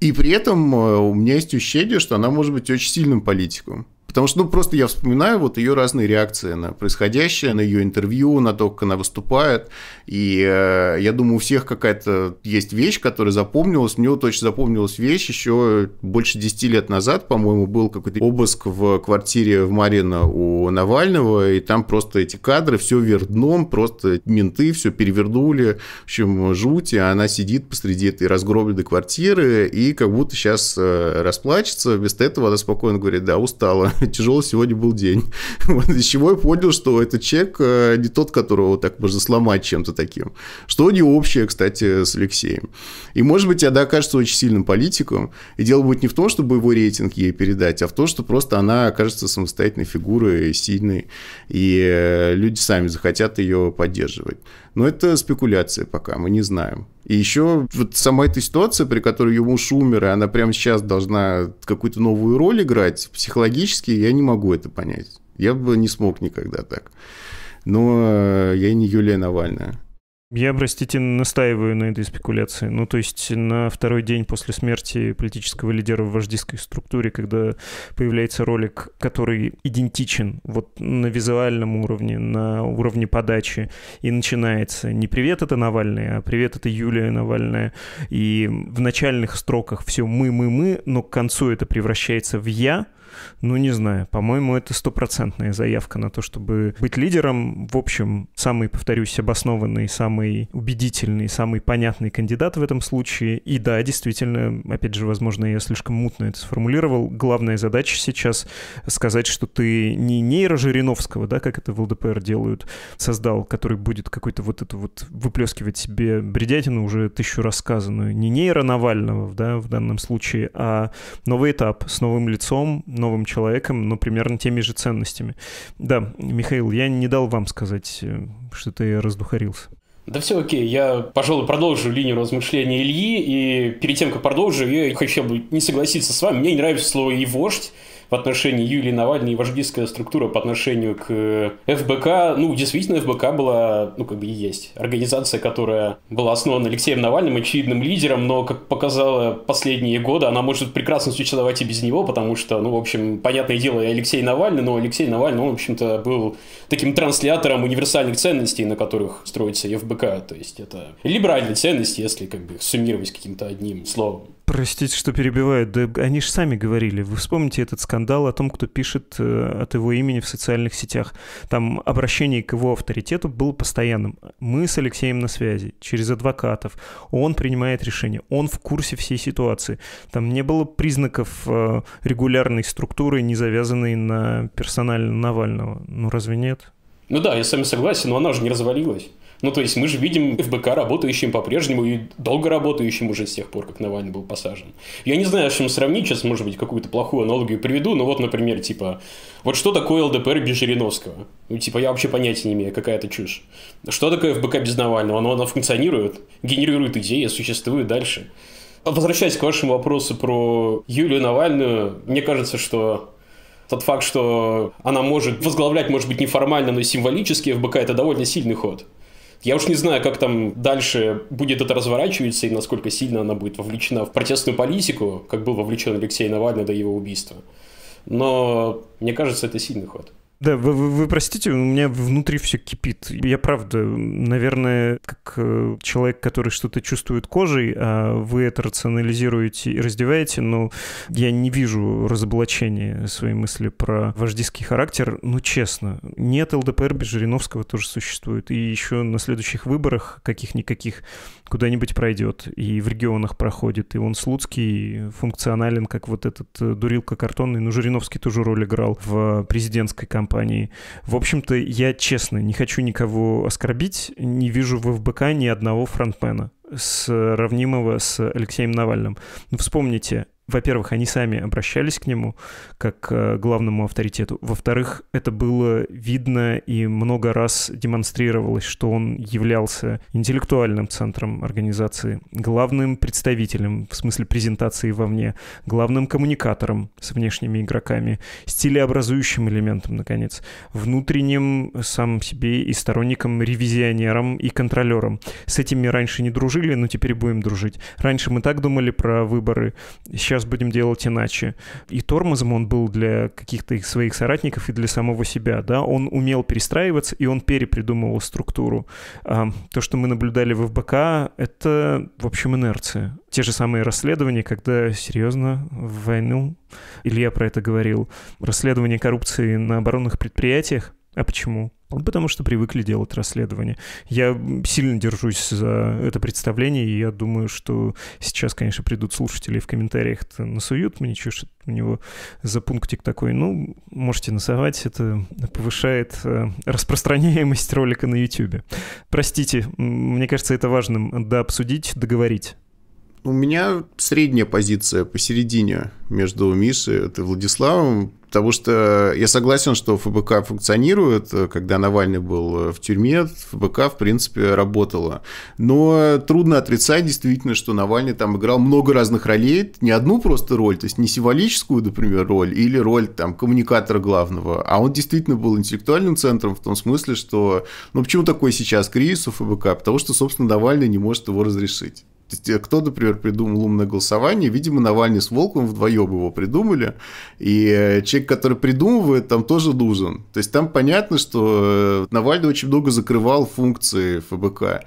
И при этом э, у меня есть ощущение, что она может быть очень сильным политиком. Потому что, ну, просто я вспоминаю вот ее разные реакции на происходящее, на ее интервью, на то, как она выступает. И э, я думаю, у всех какая-то есть вещь, которая запомнилась. Мне точно запомнилась вещь еще больше 10 лет назад, по-моему, был какой-то обыск в квартире в Марина у Навального, и там просто эти кадры, все вверх дном, просто менты все перевернули, в общем, жуть, и она сидит посреди этой разгромленной квартиры и как будто сейчас э, расплачется. Вместо этого она спокойно говорит, да, устала. [laughs] тяжелый сегодня был день. [laughs] Вот, из чего я понял, что этот чек э, не тот, которого так можно сломать чем-то таким. Что не общее, кстати, с Алексеем. И, может быть, она окажется очень сильным политиком. И дело будет не в том, чтобы его рейтинг ей передать, а в том, что просто она окажется самостоятельной фигурой, сильной, и э, люди сами захотят ее поддерживать. Но это спекуляция пока, мы не знаем. И еще вот сама эта ситуация, при которой ее муж умер, и она прямо сейчас должна какую-то новую роль играть, психологически я не могу это понять. Я бы не смог никогда так. Но э, я не Юлия Навальная. Я, простите, настаиваю на этой спекуляции. Ну, то есть на второй день после смерти политического лидера в вождистской структуре, когда появляется ролик, который идентичен вот на визуальном уровне, на уровне подачи, и начинается не «Привет, это Навальный», а «Привет, это Юлия Навальная». И в начальных строках все «мы, мы, мы», но к концу это превращается в «я», ну, не знаю. По-моему, это стопроцентная заявка на то, чтобы быть лидером. В общем, самый, повторюсь, обоснованный, самый убедительный, самый понятный кандидат в этом случае. И да, действительно, опять же, возможно, я слишком мутно это сформулировал. Главная задача сейчас сказать, что ты не нейро Жириновского, да, как это в ЛДПР делают, создал, который будет какой-то вот это вот выплескивать себе бредятину уже тысячу рассказанную. Не нейро Навального, да, в данном случае, а новый этап с новым лицом, новым человеком, но примерно теми же ценностями. Да, Михаил, я не дал вам сказать, э, что ты раздухарился. Да все окей, я, пожалуй, продолжу линию размышления Ильи, и перед тем, как продолжу, я хотел бы не согласиться с вами, мне не нравится слово «и вождь», в отношении Юлии Навальной и вождистская структура по отношению к э, ФБК, ну, действительно, ФБК была, ну, как бы и есть, организация, которая была основана Алексеем Навальным, очевидным лидером, но, как показала последние годы, она может прекрасно существовать и без него, потому что, ну, в общем, понятное дело, и Алексей Навальный, но Алексей Навальный, он, в общем-то, был таким транслятором универсальных ценностей, на которых строится ФБК, то есть это либеральные ценности, если как бы суммировать каким-то одним словом. Простите, что перебиваю. Да они же сами говорили. Вы вспомните этот скандал о том, кто пишет э, от его имени в социальных сетях. Там обращение к его авторитету было постоянным. Мы с Алексеем на связи, через адвокатов. Он принимает решение. Он в курсе всей ситуации. Там не было признаков э, регулярной структуры, не завязанной на персонально Навального. Ну разве нет? Ну да, я с вами согласен, но она же не развалилась. Ну, то есть мы же видим ФБК работающим по-прежнему и долго работающим уже с тех пор, как Навальный был посажен. Я не знаю, с чем сравнить, сейчас, может быть, какую-то плохую аналогию приведу, но вот, например, типа, вот что такое ЛДПР без Жириновского? Ну, типа, я вообще понятия не имею, какая это чушь. Что такое ФБК без Навального? Оно, оно функционирует, генерирует идеи, существует дальше. Возвращаясь к вашему вопросу про Юлию Навальную, мне кажется, что тот факт, что она может возглавлять, может быть, неформально, но символически ФБК, это довольно сильный ход. Я уж не знаю, как там дальше будет это разворачиваться и насколько сильно она будет вовлечена в протестную политику, как был вовлечен Алексей Навальный до его убийства. Но мне кажется, это сильный ход. Да, вы, вы, вы простите, у меня внутри все кипит. Я правда, наверное, как э, человек, который что-то чувствует кожей, а вы это рационализируете и раздеваете, но я не вижу разоблачения своей мысли про вождистский характер. Ну, честно, нет ЛДПР без Жириновского тоже существует. И еще на следующих выборах каких-никаких куда-нибудь пройдет. И в регионах проходит. И он Слуцкий функционален, как вот этот э, дурилка картонный. Ну, Жириновский тоже роль играл в президентской кампании компании. В общем-то, я честно не хочу никого оскорбить, не вижу в ФБК ни одного фронтмена сравнимого с Алексеем Навальным. Ну, вспомните, во-первых, они сами обращались к нему как к э, главному авторитету. Во-вторых, это было видно и много раз демонстрировалось, что он являлся интеллектуальным центром организации, главным представителем, в смысле презентации вовне, главным коммуникатором с внешними игроками, стилеобразующим элементом, наконец, внутренним сам себе и сторонником, ревизионером и контролером. С этими раньше не дружили, но теперь будем дружить. Раньше мы так думали про выборы, сейчас сейчас будем делать иначе. И тормозом он был для каких-то своих соратников и для самого себя, да, он умел перестраиваться, и он перепридумывал структуру. А то, что мы наблюдали в ФБК, это, в общем, инерция. Те же самые расследования, когда серьезно в войну, Илья про это говорил, расследование коррупции на оборонных предприятиях, а почему? Ну, потому что привыкли делать расследование. Я сильно держусь за это представление, и я думаю, что сейчас, конечно, придут слушатели в комментариях, насуют мне, что у него за пунктик такой. Ну, можете насовать, это повышает э, распространяемость ролика на YouTube. Простите, мне кажется, это важным дообсудить, договорить. У меня средняя позиция посередине между Мишей и Владиславом, потому что я согласен, что ФБК функционирует. Когда Навальный был в тюрьме, ФБК, в принципе, работала. Но трудно отрицать действительно, что Навальный там играл много разных ролей. Не одну просто роль, то есть не символическую, например, роль, или роль там коммуникатора главного. А он действительно был интеллектуальным центром в том смысле, что... Ну, почему такой сейчас кризис у ФБК? Потому что, собственно, Навальный не может его разрешить кто, например, придумал умное голосование, видимо, Навальный с Волком вдвоем его придумали, и человек, который придумывает, там тоже нужен. То есть там понятно, что э, Навальный очень много закрывал функции ФБК.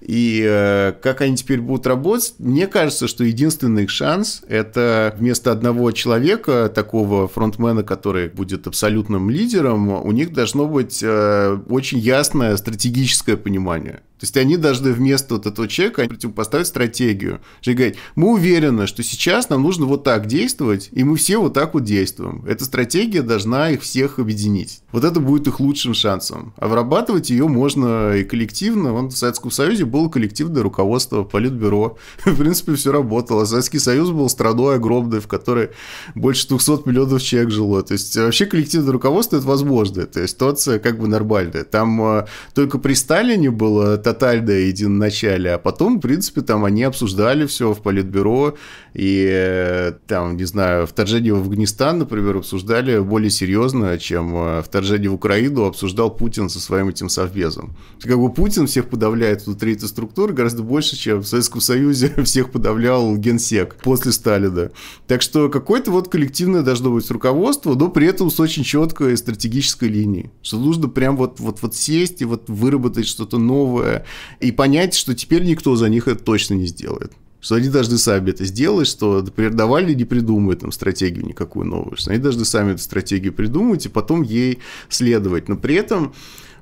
И э, как они теперь будут работать, мне кажется, что единственный их шанс это вместо одного человека, такого фронтмена, который будет абсолютным лидером, у них должно быть э, очень ясное стратегическое понимание. То есть они должны вместо вот этого человека противопоставить стратегию. Говорить, мы уверены, что сейчас нам нужно вот так действовать, и мы все вот так вот действуем. Эта стратегия должна их всех объединить. Вот это будет их лучшим шансом. А вырабатывать ее можно и коллективно. Вон, в Советском Союзе было коллективное руководство, политбюро. [laughs] В принципе, все работало. Советский Союз был страной огромной, в которой больше 200 миллионов человек жило. То есть вообще коллективное руководство это возможно. Это ситуация как бы нормальная. Там э, только при Сталине было тотальное единоначалие, а потом, в принципе, там они обсуждали все в Политбюро, и э, там, не знаю, вторжение в Афганистан, например, обсуждали более серьезно, чем э, вторжение в Украину обсуждал Путин со своим этим совбезом. Как бы Путин всех подавляет внутри этой структуры гораздо больше, чем в Советском Союзе [laughs] всех подавлял генсек после Сталина. Так что какое-то вот коллективное должно быть руководство, но при этом с очень четкой стратегической линией, что нужно прям вот, вот, вот сесть и вот выработать что-то новое, и понять, что теперь никто за них это точно не сделает. Что они должны сами это сделать, что, например, Навальный не придумает там стратегию никакую новую, что они должны сами эту стратегию придумать и потом ей следовать. Но при этом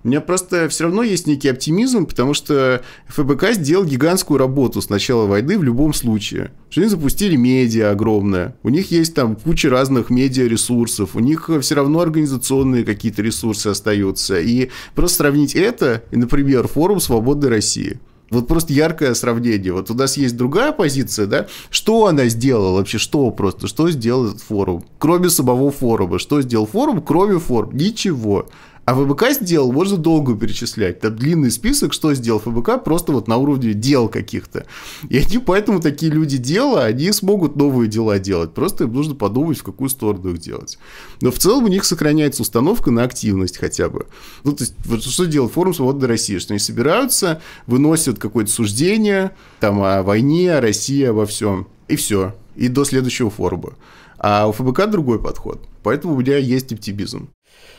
у меня просто все равно есть некий оптимизм, потому что ФБК сделал гигантскую работу с начала войны в любом случае. Что они запустили медиа огромное. У них есть там куча разных медиа-ресурсов. У них э, все равно организационные какие-то ресурсы остаются. И просто сравнить это, например, форум Свободы России». Вот просто яркое сравнение. Вот у нас есть другая позиция, да? Что она сделала вообще? Что просто? Что сделал этот форум? Кроме самого форума. Что сделал форум, кроме форума? Ничего. А ФБК сделал, можно долго перечислять. Там длинный список, что сделал ФБК, просто вот на уровне дел каких-то. И они поэтому такие люди дела, они смогут новые дела делать. Просто им нужно подумать, в какую сторону их делать. Но в целом у них сохраняется установка на активность хотя бы. Ну, то есть, вот что делает форум «Свобода России», что они собираются, выносят какое-то суждение там о войне, о России, обо всем. И все. И до следующего форума. А у ФБК другой подход. Поэтому у меня есть оптимизм.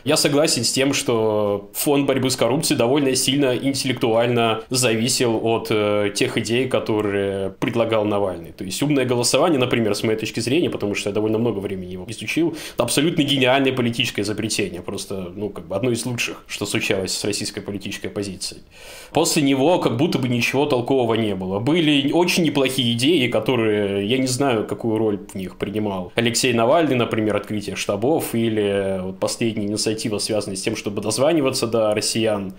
Я согласен с тем, что фонд борьбы с коррупцией довольно сильно интеллектуально зависел от э, тех идей, которые предлагал Навальный. То есть умное голосование, например, с моей точки зрения, потому что я довольно много времени его изучил, это абсолютно гениальное политическое изобретение, просто ну, как бы одно из лучших, что случалось с российской политической оппозицией. После него как будто бы ничего толкового не было. Были очень неплохие идеи, которые, я не знаю, какую роль в них принимал Алексей Навальный, например, открытие штабов или э, вот последний инициатива, связанная с тем, чтобы дозваниваться до россиян.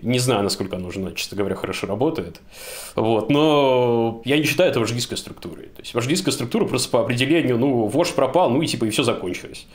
Не знаю, насколько она уже, честно говоря, хорошо работает. Вот. Но я не считаю это вождистской структурой. То есть вождистская структура просто по определению, ну, вождь пропал, ну и типа и все закончилось.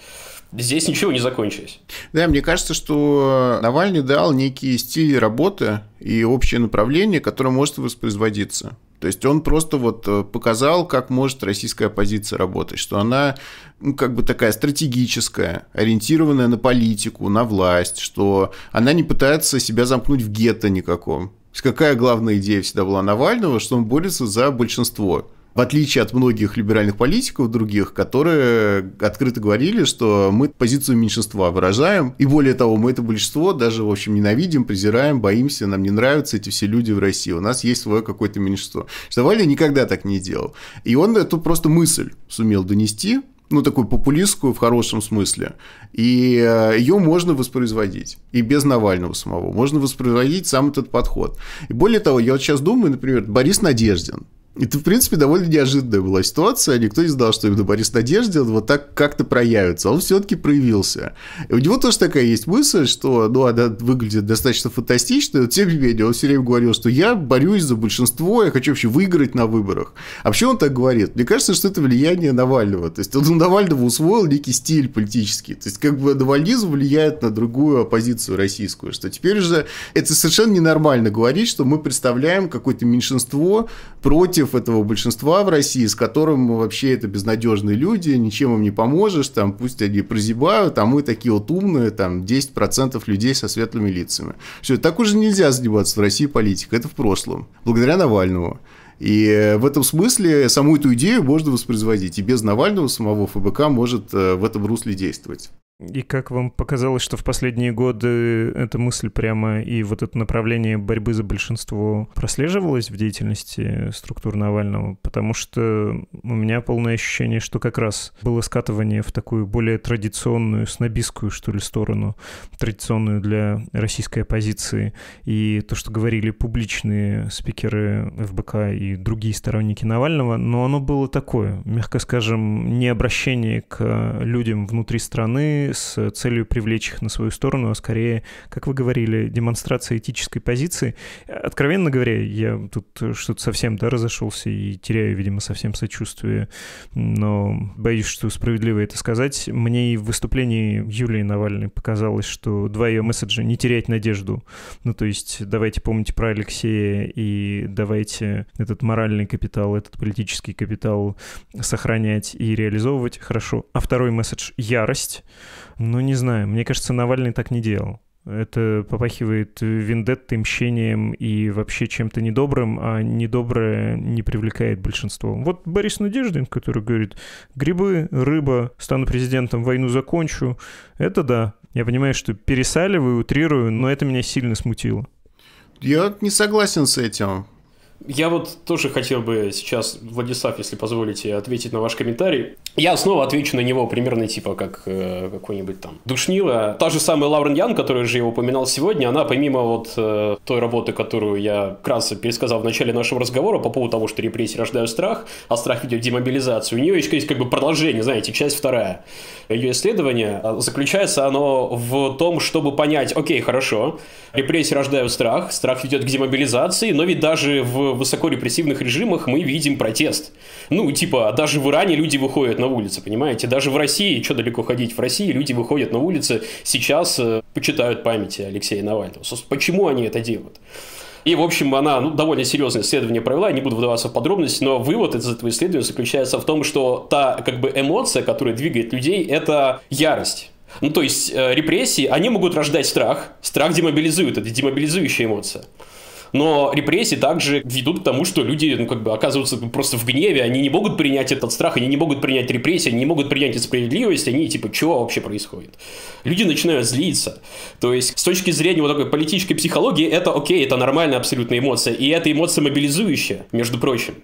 Здесь ничего не закончилось. Да, мне кажется, что Навальный дал некие стили работы и общее направление, которое может воспроизводиться. То есть он просто вот э, показал, как может российская оппозиция работать, что она ну, как бы такая стратегическая, ориентированная на политику, на власть, что она не пытается себя замкнуть в гетто никаком. То есть какая главная идея всегда была Навального, что он борется за большинство в отличие от многих либеральных политиков других, которые открыто говорили, что мы позицию меньшинства выражаем, и более того, мы это большинство даже, в общем, ненавидим, презираем, боимся, нам не нравятся эти все люди в России, у нас есть свое какое-то меньшинство. Навальный никогда так не делал. И он эту просто мысль сумел донести, ну, такую популистскую в хорошем смысле. И э, ее можно воспроизводить. И без Навального самого. Можно воспроизводить сам этот подход. И более того, я вот сейчас думаю, например, Борис Надеждин. Это, в принципе, довольно неожиданная была ситуация. Никто не знал, что именно Борис Надеждин вот так как-то проявится. Он все-таки проявился. И у него тоже такая есть мысль, что ну, она выглядит достаточно фантастично, но тем не менее он все время говорил, что я борюсь за большинство, я хочу вообще выиграть на выборах. А почему он так говорит? Мне кажется, что это влияние Навального. То есть он у Навального усвоил некий стиль политический. То есть как бы навальнизм влияет на другую оппозицию российскую. Что теперь же это совершенно ненормально говорить, что мы представляем какое-то меньшинство против против этого большинства в России, с которым вообще это безнадежные люди, ничем им не поможешь, там пусть они прозябают, а мы такие вот умные, там 10% людей со светлыми лицами. Все, так уже нельзя заниматься в России политикой, это в прошлом, благодаря Навальному. И в этом смысле саму эту идею можно воспроизводить, и без Навального самого ФБК может э, в этом русле действовать. И как вам показалось, что в последние годы эта мысль прямо и вот это направление борьбы за большинство прослеживалось в деятельности структур Навального? Потому что у меня полное ощущение, что как раз было скатывание в такую более традиционную, снобистскую, что ли, сторону, традиционную для российской оппозиции. И то, что говорили публичные спикеры ФБК и другие сторонники Навального, но оно было такое, мягко скажем, не обращение к людям внутри страны, с целью привлечь их на свою сторону, а скорее, как вы говорили, демонстрация этической позиции. Откровенно говоря, я тут что-то совсем да, разошелся и теряю, видимо, совсем сочувствие, но боюсь, что справедливо это сказать. Мне и в выступлении Юлии Навальной показалось, что два ее месседжа «не терять надежду», ну то есть давайте помнить про Алексея и давайте этот моральный капитал, этот политический капитал сохранять и реализовывать хорошо. А второй месседж — ярость — ну, не знаю, мне кажется, Навальный так не делал. Это попахивает вендеттой, мщением и вообще чем-то недобрым, а недоброе не привлекает большинство. Вот Борис Надеждин, который говорит, грибы, рыба, стану президентом, войну закончу, это да. Я понимаю, что пересаливаю, утрирую, но это меня сильно смутило. Я не согласен с этим. Я вот тоже хотел бы сейчас, Владислав, если позволите, ответить на ваш комментарий. Я снова отвечу на него примерно типа как э, какой-нибудь там душнило. Та же самая Лаурен Ян, которую же я упоминал сегодня, она помимо вот э, той работы, которую я вкратце пересказал в начале нашего разговора по поводу того, что репрессии рождают страх, а страх ведет к демобилизации, у нее еще есть как бы продолжение, знаете, часть вторая. Ее исследования а заключается оно в том, чтобы понять, окей, хорошо, репрессии рождают страх, страх ведет к демобилизации, но ведь даже в в высокорепрессивных режимах мы видим протест. Ну, типа, даже в Иране люди выходят на улицы, понимаете? Даже в России, что далеко ходить, в России люди выходят на улицы сейчас, э, почитают памяти Алексея Навального. Почему они это делают? И, в общем, она ну, довольно серьезное исследование провела, не буду вдаваться в подробности, но вывод из этого исследования заключается в том, что та как бы эмоция, которая двигает людей, это ярость. Ну, то есть э, репрессии, они могут рождать страх. Страх демобилизует, это демобилизующая эмоция. Но репрессии также ведут к тому, что люди ну, как бы оказываются просто в гневе, они не могут принять этот страх, они не могут принять репрессии, они не могут принять справедливость, они типа, чего вообще происходит? Люди начинают злиться. То есть с точки зрения вот такой политической психологии это окей, это нормальная абсолютная эмоция, и эта эмоция мобилизующая, между прочим.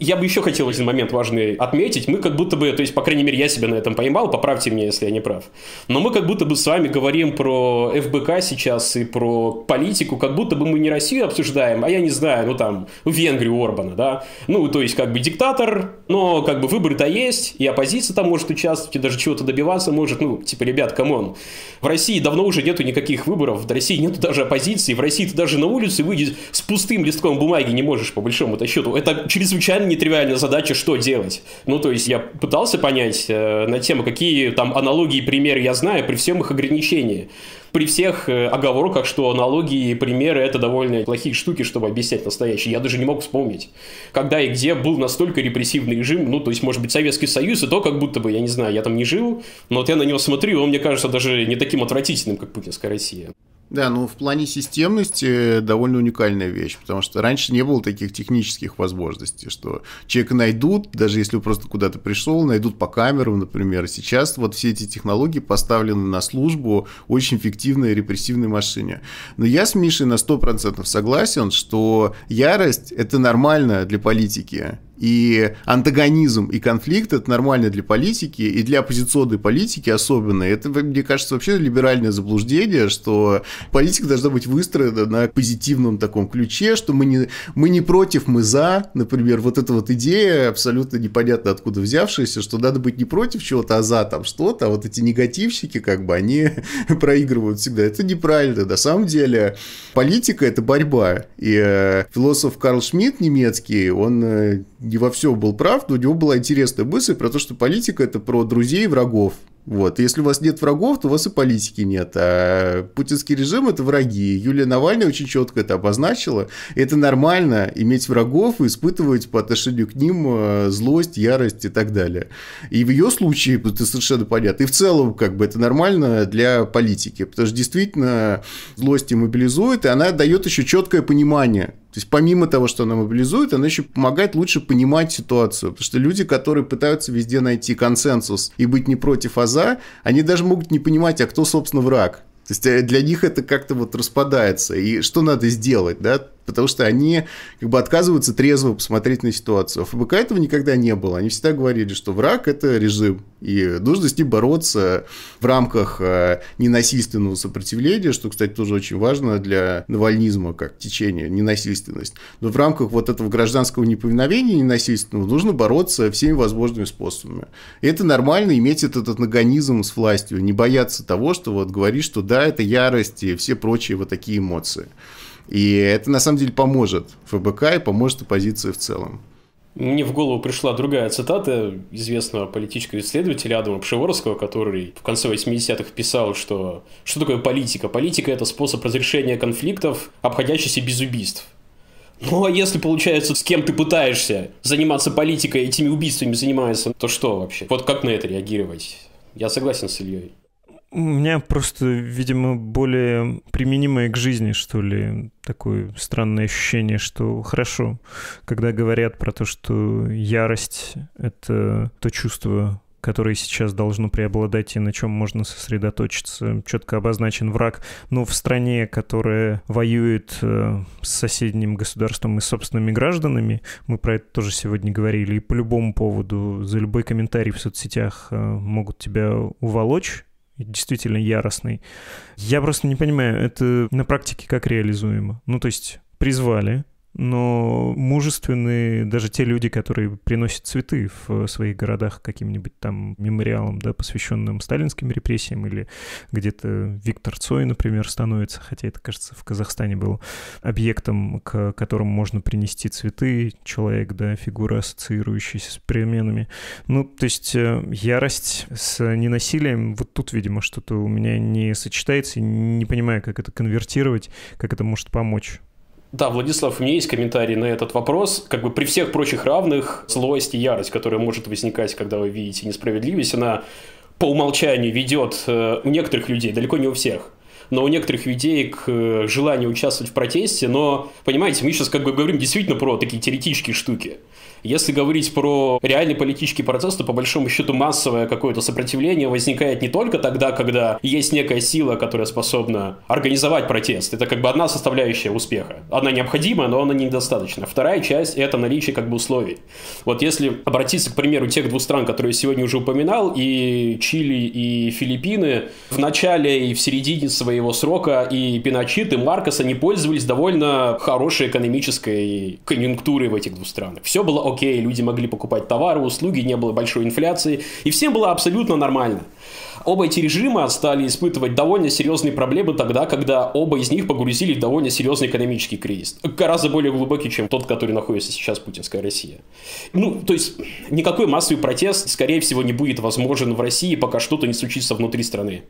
Я бы еще хотел один момент важный отметить. Мы как будто бы, то есть, по крайней мере, я себя на этом поймал, поправьте меня, если я не прав. Но мы как будто бы с вами говорим про ФБК сейчас и про политику, как будто бы мы не Россию обсуждаем, а я не знаю, ну там, в Венгрию Орбана, да? Ну, то есть, как бы диктатор, но как бы выборы-то есть, и оппозиция там может участвовать, и даже чего-то добиваться может. Ну, типа, ребят, камон, в России давно уже нету никаких выборов, в России нету даже оппозиции, в России ты даже на улице выйдешь с пустым листком бумаги не можешь, по большому счету. Это чрезвычайно нетривиальная задача, что делать. Ну, то есть я пытался понять э, на тему, какие там аналогии и примеры я знаю при всем их ограничении. При всех э, оговорках, что аналогии и примеры это довольно плохие штуки, чтобы объяснять настоящее. Я даже не мог вспомнить, когда и где был настолько репрессивный режим, ну, то есть, может быть, Советский Союз, и то как будто бы, я не знаю, я там не жил, но вот я на него смотрю, он мне кажется даже не таким отвратительным, как путинская Россия. Да, ну в плане системности э, довольно уникальная вещь, потому что раньше не было таких технических возможностей, что человека найдут, даже если он просто куда-то пришел, найдут по камерам, например. Сейчас вот все эти технологии поставлены на службу очень эффективной репрессивной машине. Но я с Мишей на 100% согласен, что ярость – это нормально для политики. И антагонизм и конфликт это нормально для политики, и для оппозиционной политики особенно. Это, мне кажется, вообще либеральное заблуждение, что политика должна быть выстроена на позитивном таком ключе, что мы не, мы не против, мы за. Например, вот эта вот идея абсолютно непонятно откуда взявшаяся, что надо быть не против чего-то, а за там что-то. А вот эти негативщики, как бы, они [laughs] проигрывают всегда. Это неправильно. На самом деле политика – это борьба. И э, философ Карл Шмидт немецкий, он э, не во всем был прав, но у него была интересная мысль про то, что политика – это про друзей и врагов. Вот. Если у вас нет врагов, то у вас и политики нет. А путинский режим – это враги. Юлия Навальная очень четко это обозначила. Это нормально – иметь врагов и испытывать по отношению к ним э, злость, ярость и так далее. И в ее случае это совершенно понятно. И в целом как бы это нормально для политики, потому что действительно злость и мобилизует, и она дает еще четкое понимание то есть помимо того, что она мобилизует, она еще помогает лучше понимать ситуацию. Потому что люди, которые пытаются везде найти консенсус и быть не против АЗА, они даже могут не понимать, а кто, собственно, враг. То есть э, для них это как-то вот распадается. И что надо сделать, да? потому что они как бы отказываются трезво посмотреть на ситуацию. А ФБК этого никогда не было. Они всегда говорили, что враг – это режим, и нужно с ним бороться в рамках э, ненасильственного сопротивления, что, кстати, тоже очень важно для навальнизма как течение, ненасильственность. Но в рамках вот этого гражданского неповиновения ненасильственного нужно бороться всеми возможными способами. И это нормально иметь этот, этот нагонизм с властью, не бояться того, что вот говоришь, что да, это ярость и все прочие вот такие эмоции. И это на самом деле поможет ФБК и поможет оппозиции в целом. Мне в голову пришла другая цитата известного политического исследователя Адама Пшеворского, который в конце 80-х писал, что что такое политика? Политика – это способ разрешения конфликтов, обходящийся без убийств. Ну а если получается, с кем ты пытаешься заниматься политикой, этими убийствами занимается, то что вообще? Вот как на это реагировать? Я согласен с Ильей. У меня просто, видимо, более применимое к жизни, что ли, такое странное ощущение, что хорошо, когда говорят про то, что ярость — это то чувство, которое сейчас должно преобладать и на чем можно сосредоточиться. Четко обозначен враг, но в стране, которая воюет э, с соседним государством и собственными гражданами, мы про это тоже сегодня говорили, и по любому поводу, за любой комментарий в соцсетях э, могут тебя уволочь, действительно яростный. Я просто не понимаю, это на практике как реализуемо? Ну, то есть призвали, но мужественны даже те люди, которые приносят цветы в э, своих городах каким-нибудь там мемориалом, да, посвященным сталинским репрессиям, или где-то Виктор Цой, например, становится, хотя это, кажется, в Казахстане был объектом, к которому можно принести цветы, человек, да, фигура, ассоциирующаяся с переменами. Ну, то есть э, ярость с ненасилием, вот тут, видимо, что-то у меня не сочетается, не понимаю, как это конвертировать, как это может помочь. Да, Владислав, у меня есть комментарий на этот вопрос. Как бы при всех прочих равных злость и ярость, которая может возникать, когда вы видите несправедливость, она по умолчанию ведет э, у некоторых людей, далеко не у всех, но у некоторых людей к э, желанию участвовать в протесте, но, понимаете, мы сейчас как бы говорим действительно про такие теоретические штуки. Если говорить про реальный политический процесс, то по большому счету массовое какое-то сопротивление возникает не только тогда, когда есть некая сила, которая способна организовать протест. Это как бы одна составляющая успеха. Она необходимая, но она недостаточна. Вторая часть — это наличие как бы условий. Вот если обратиться, к примеру, тех двух стран, которые я сегодня уже упоминал, и Чили, и Филиппины, в начале и в середине своего срока и Пиночит, и Маркос, они пользовались довольно хорошей экономической конъюнктурой в этих двух странах. Все было окей, люди могли покупать товары, услуги, не было большой инфляции, и всем было абсолютно нормально – Оба эти режима стали испытывать довольно серьезные проблемы тогда, когда оба из них погрузили в довольно серьезный экономический кризис. Гораздо более глубокий, чем тот, который находится сейчас путинская Россия. Ну, то есть, никакой массовый протест, скорее всего, не будет возможен в России, пока что-то не случится внутри страны.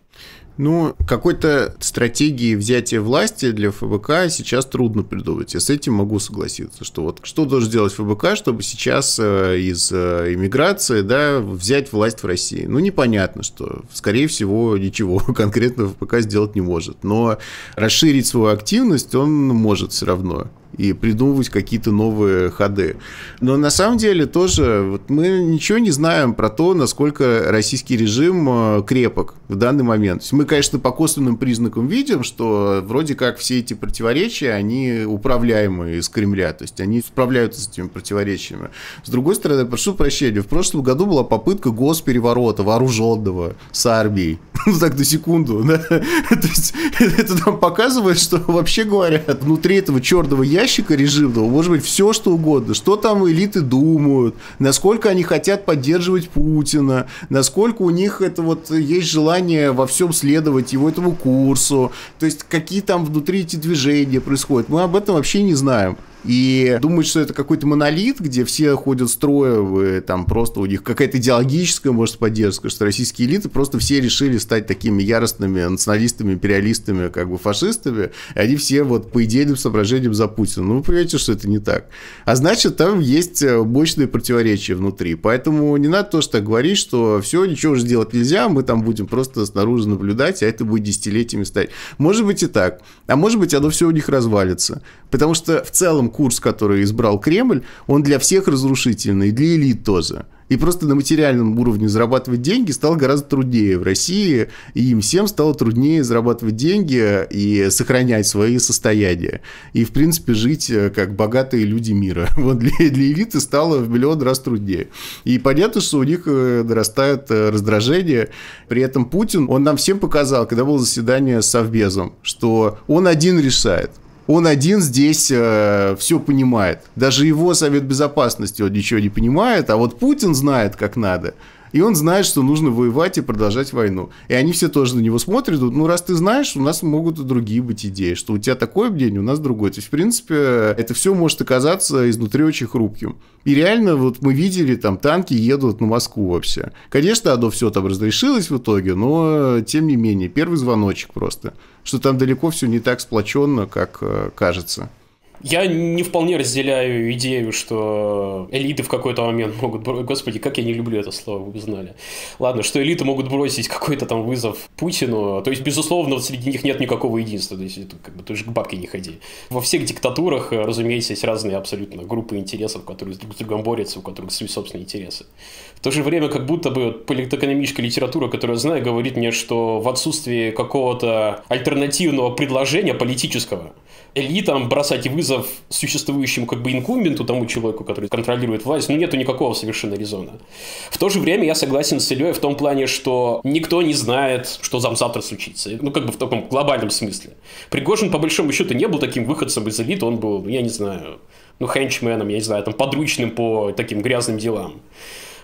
Ну, какой-то стратегии взятия власти для ФБК сейчас трудно придумать. Я с этим могу согласиться, что вот что должен делать ФБК, чтобы сейчас э, из э, иммиграции, да, взять власть в России? Ну, непонятно что скорее всего, ничего [laughs] конкретного ФПК сделать не может. Но расширить свою активность он может все равно и придумывать какие-то новые ходы. Но на самом деле тоже вот мы ничего не знаем про то, насколько российский режим э, крепок в данный момент. мы, конечно, по косвенным признакам видим, что вроде как все эти противоречия, они управляемые из Кремля, то есть они справляются с этими противоречиями. С другой стороны, прошу прощения, в прошлом году была попытка госпереворота вооруженного с армией. [laughs] Ну так, на секунду. [laughs] То есть это нам показывает, что вообще говоря, внутри этого черного я ящика режимного может быть все, что угодно. Что там элиты думают, насколько они хотят поддерживать Путина, насколько у них это вот есть желание во всем следовать его этому курсу, то есть какие там внутри эти движения происходят. Мы об этом вообще не знаем и думают, что это какой-то монолит, где все ходят строя, там просто у них какая-то идеологическая, может, поддержка, что российские элиты просто все решили стать такими яростными националистами, империалистами, как бы фашистами, и они все вот по идейным соображениям за Путина. Ну, вы понимаете, что это не так. А значит, там есть э, мощные противоречия внутри. Поэтому не надо тоже так говорить, что все, ничего уже делать нельзя, мы там будем просто снаружи наблюдать, а это будет десятилетиями стоять. Может быть и так. А может быть, оно все у них развалится. Потому что в целом курс, который избрал Кремль, он для всех разрушительный, и для элит тоже. И просто на материальном уровне зарабатывать деньги стало гораздо труднее в России, и им всем стало труднее зарабатывать деньги и сохранять свои состояния. И, в принципе, жить э, как богатые люди мира. [laughs] Вот для, для элиты стало в миллион раз труднее. И понятно, что у них э, нарастает э, раздражение. При этом Путин, он нам всем показал, когда было заседание с Совбезом, что он один решает он один здесь э, все понимает. Даже его Совет Безопасности он ничего не понимает, а вот Путин знает, как надо. И он знает, что нужно воевать и продолжать войну. И они все тоже на него смотрят. Ну, раз ты знаешь, у нас могут и другие быть идеи, что у тебя такое мнение, у нас другое. То есть, в принципе, это все может оказаться изнутри очень хрупким. И реально, вот мы видели, там танки едут на Москву вообще. Конечно, оно все там разрешилось в итоге, но тем не менее, первый звоночек просто что там далеко все не так сплоченно, как э, кажется. Я не вполне разделяю идею, что элиты в какой-то момент могут... Господи, как я не люблю это слово, вы знали. Ладно, что элиты могут бросить какой-то там вызов Путину. То есть, безусловно, среди них нет никакого единства. То есть, это, как бы, ты же к бабке не ходи. Во всех диктатурах, э, разумеется, есть разные абсолютно группы интересов, которые друг с другом борются, у которых свои собственные интересы. В то же время, как будто бы политэкономическая литература, которую я знаю, говорит мне, что в отсутствии какого-то альтернативного предложения политического, элитам бросать вызов существующему как бы инкумбенту, тому человеку, который контролирует власть, ну нету никакого совершенно резона. В то же время я согласен с Ильей в том плане, что никто не знает, что там завтра случится. Ну как бы в таком глобальном смысле. Пригожин по большому счету не был таким выходцем из элит, он был, ну, я не знаю, ну хенчменом, я не знаю, там подручным по таким грязным делам.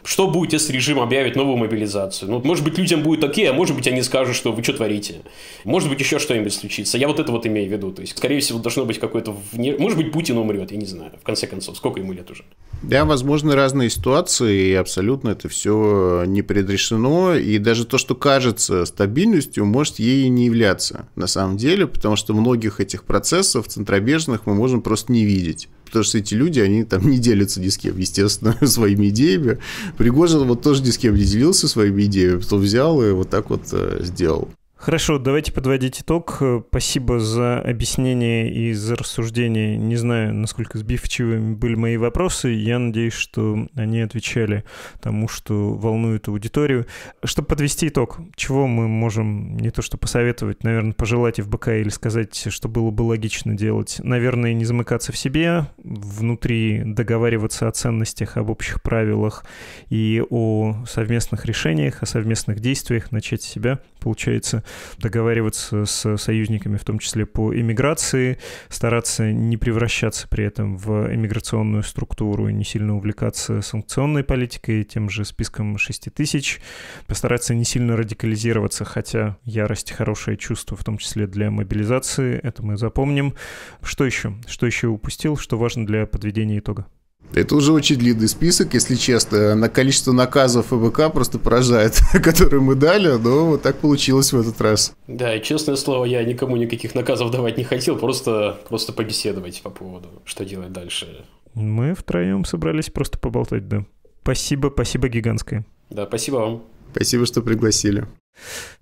Что будет, если режим объявит новую мобилизацию? Ну, может быть, людям будет окей, а может быть, они скажут, что вы что творите? Может быть, еще что-нибудь случится. Я вот это вот имею в виду. То есть, скорее всего, должно быть какое-то... Вне... Может быть, Путин умрет, я не знаю. В конце концов, сколько ему лет уже? Да, возможно, разные ситуации, и абсолютно это все не предрешено. И даже то, что кажется стабильностью, может ей не являться на самом деле, потому что многих этих процессов центробежных мы можем просто не видеть потому что эти люди, они там не делятся ни с кем, естественно, [laughs] своими идеями. Пригожин вот тоже ни с кем не делился своими идеями, потом взял и вот так вот э, сделал. Хорошо, давайте подводить итог. Спасибо за объяснение и за рассуждение. Не знаю, насколько сбивчивыми были мои вопросы. Я надеюсь, что они отвечали тому, что волнует аудиторию. Чтобы подвести итог, чего мы можем не то что посоветовать, наверное, пожелать и в БК или сказать, что было бы логично делать. Наверное, не замыкаться в себе, внутри договариваться о ценностях, об общих правилах и о совместных решениях, о совместных действиях, начать себя, получается договариваться с союзниками, в том числе по иммиграции, стараться не превращаться при этом в иммиграционную структуру, не сильно увлекаться санкционной политикой, тем же списком 6 тысяч, постараться не сильно радикализироваться, хотя ярость — хорошее чувство, в том числе для мобилизации, это мы запомним. Что еще? Что еще упустил, что важно для подведения итога? Это уже очень длинный список, если честно. На количество наказов ФБК просто поражает, [laughs] которые мы дали, но вот так получилось в этот раз. Да, и честное слово, я никому никаких наказов давать не хотел, просто, просто побеседовать по поводу, что делать дальше. Мы втроем собрались просто поболтать, да. Спасибо, спасибо гигантское. Да, спасибо вам. Спасибо, что пригласили.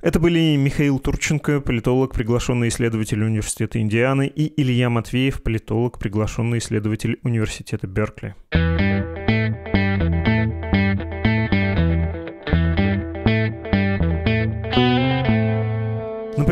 Это были Михаил Турченко, политолог, приглашенный исследователь Университета Индианы, и Илья Матвеев, политолог, приглашенный исследователь Университета Беркли.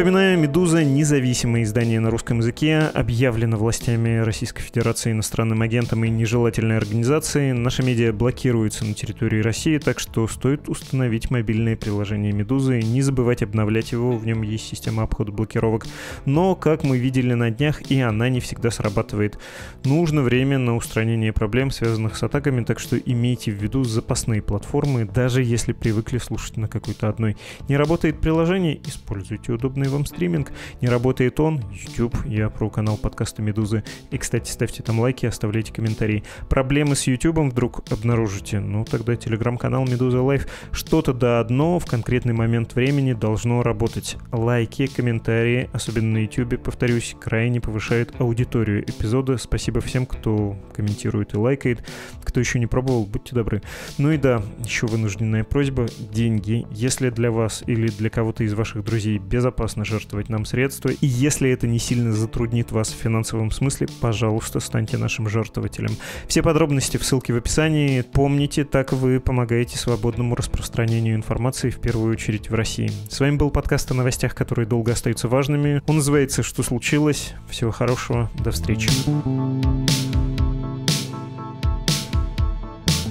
Напоминаю, «Медуза» — независимое издание на русском языке, объявлено властями Российской Федерации иностранным агентом и нежелательной организацией. Наша медиа блокируется на территории России, так что стоит установить мобильное приложение «Медузы», не забывать обновлять его, в нем есть система обхода блокировок. Но, как мы видели на днях, и она не всегда срабатывает. Нужно время на устранение проблем, связанных с атаками, так что имейте в виду запасные платформы, даже если привыкли слушать на какой-то одной. Не работает приложение, используйте удобные вам стриминг. Не работает он, YouTube, я про канал подкаста «Медузы». И, кстати, ставьте там лайки, оставляйте комментарии. Проблемы с YouTube вдруг обнаружите? Ну, тогда телеграм-канал «Медуза Лайф». Что-то да одно в конкретный момент времени должно работать. Лайки, комментарии, особенно на YouTube, повторюсь, крайне повышает аудиторию эпизода. Спасибо всем, кто комментирует и лайкает. Кто еще не пробовал, будьте добры. Ну и да, еще вынужденная просьба – деньги. Если для вас или для кого-то из ваших друзей безопасно можно жертвовать нам средства. И если это не сильно затруднит вас в финансовом смысле, пожалуйста, станьте нашим жертвователем. Все подробности в ссылке в описании. Помните, так вы помогаете свободному распространению информации, в первую очередь в России. С вами был подкаст о новостях, которые долго остаются важными. Он называется «Что случилось?». Всего хорошего, до встречи.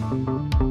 thank you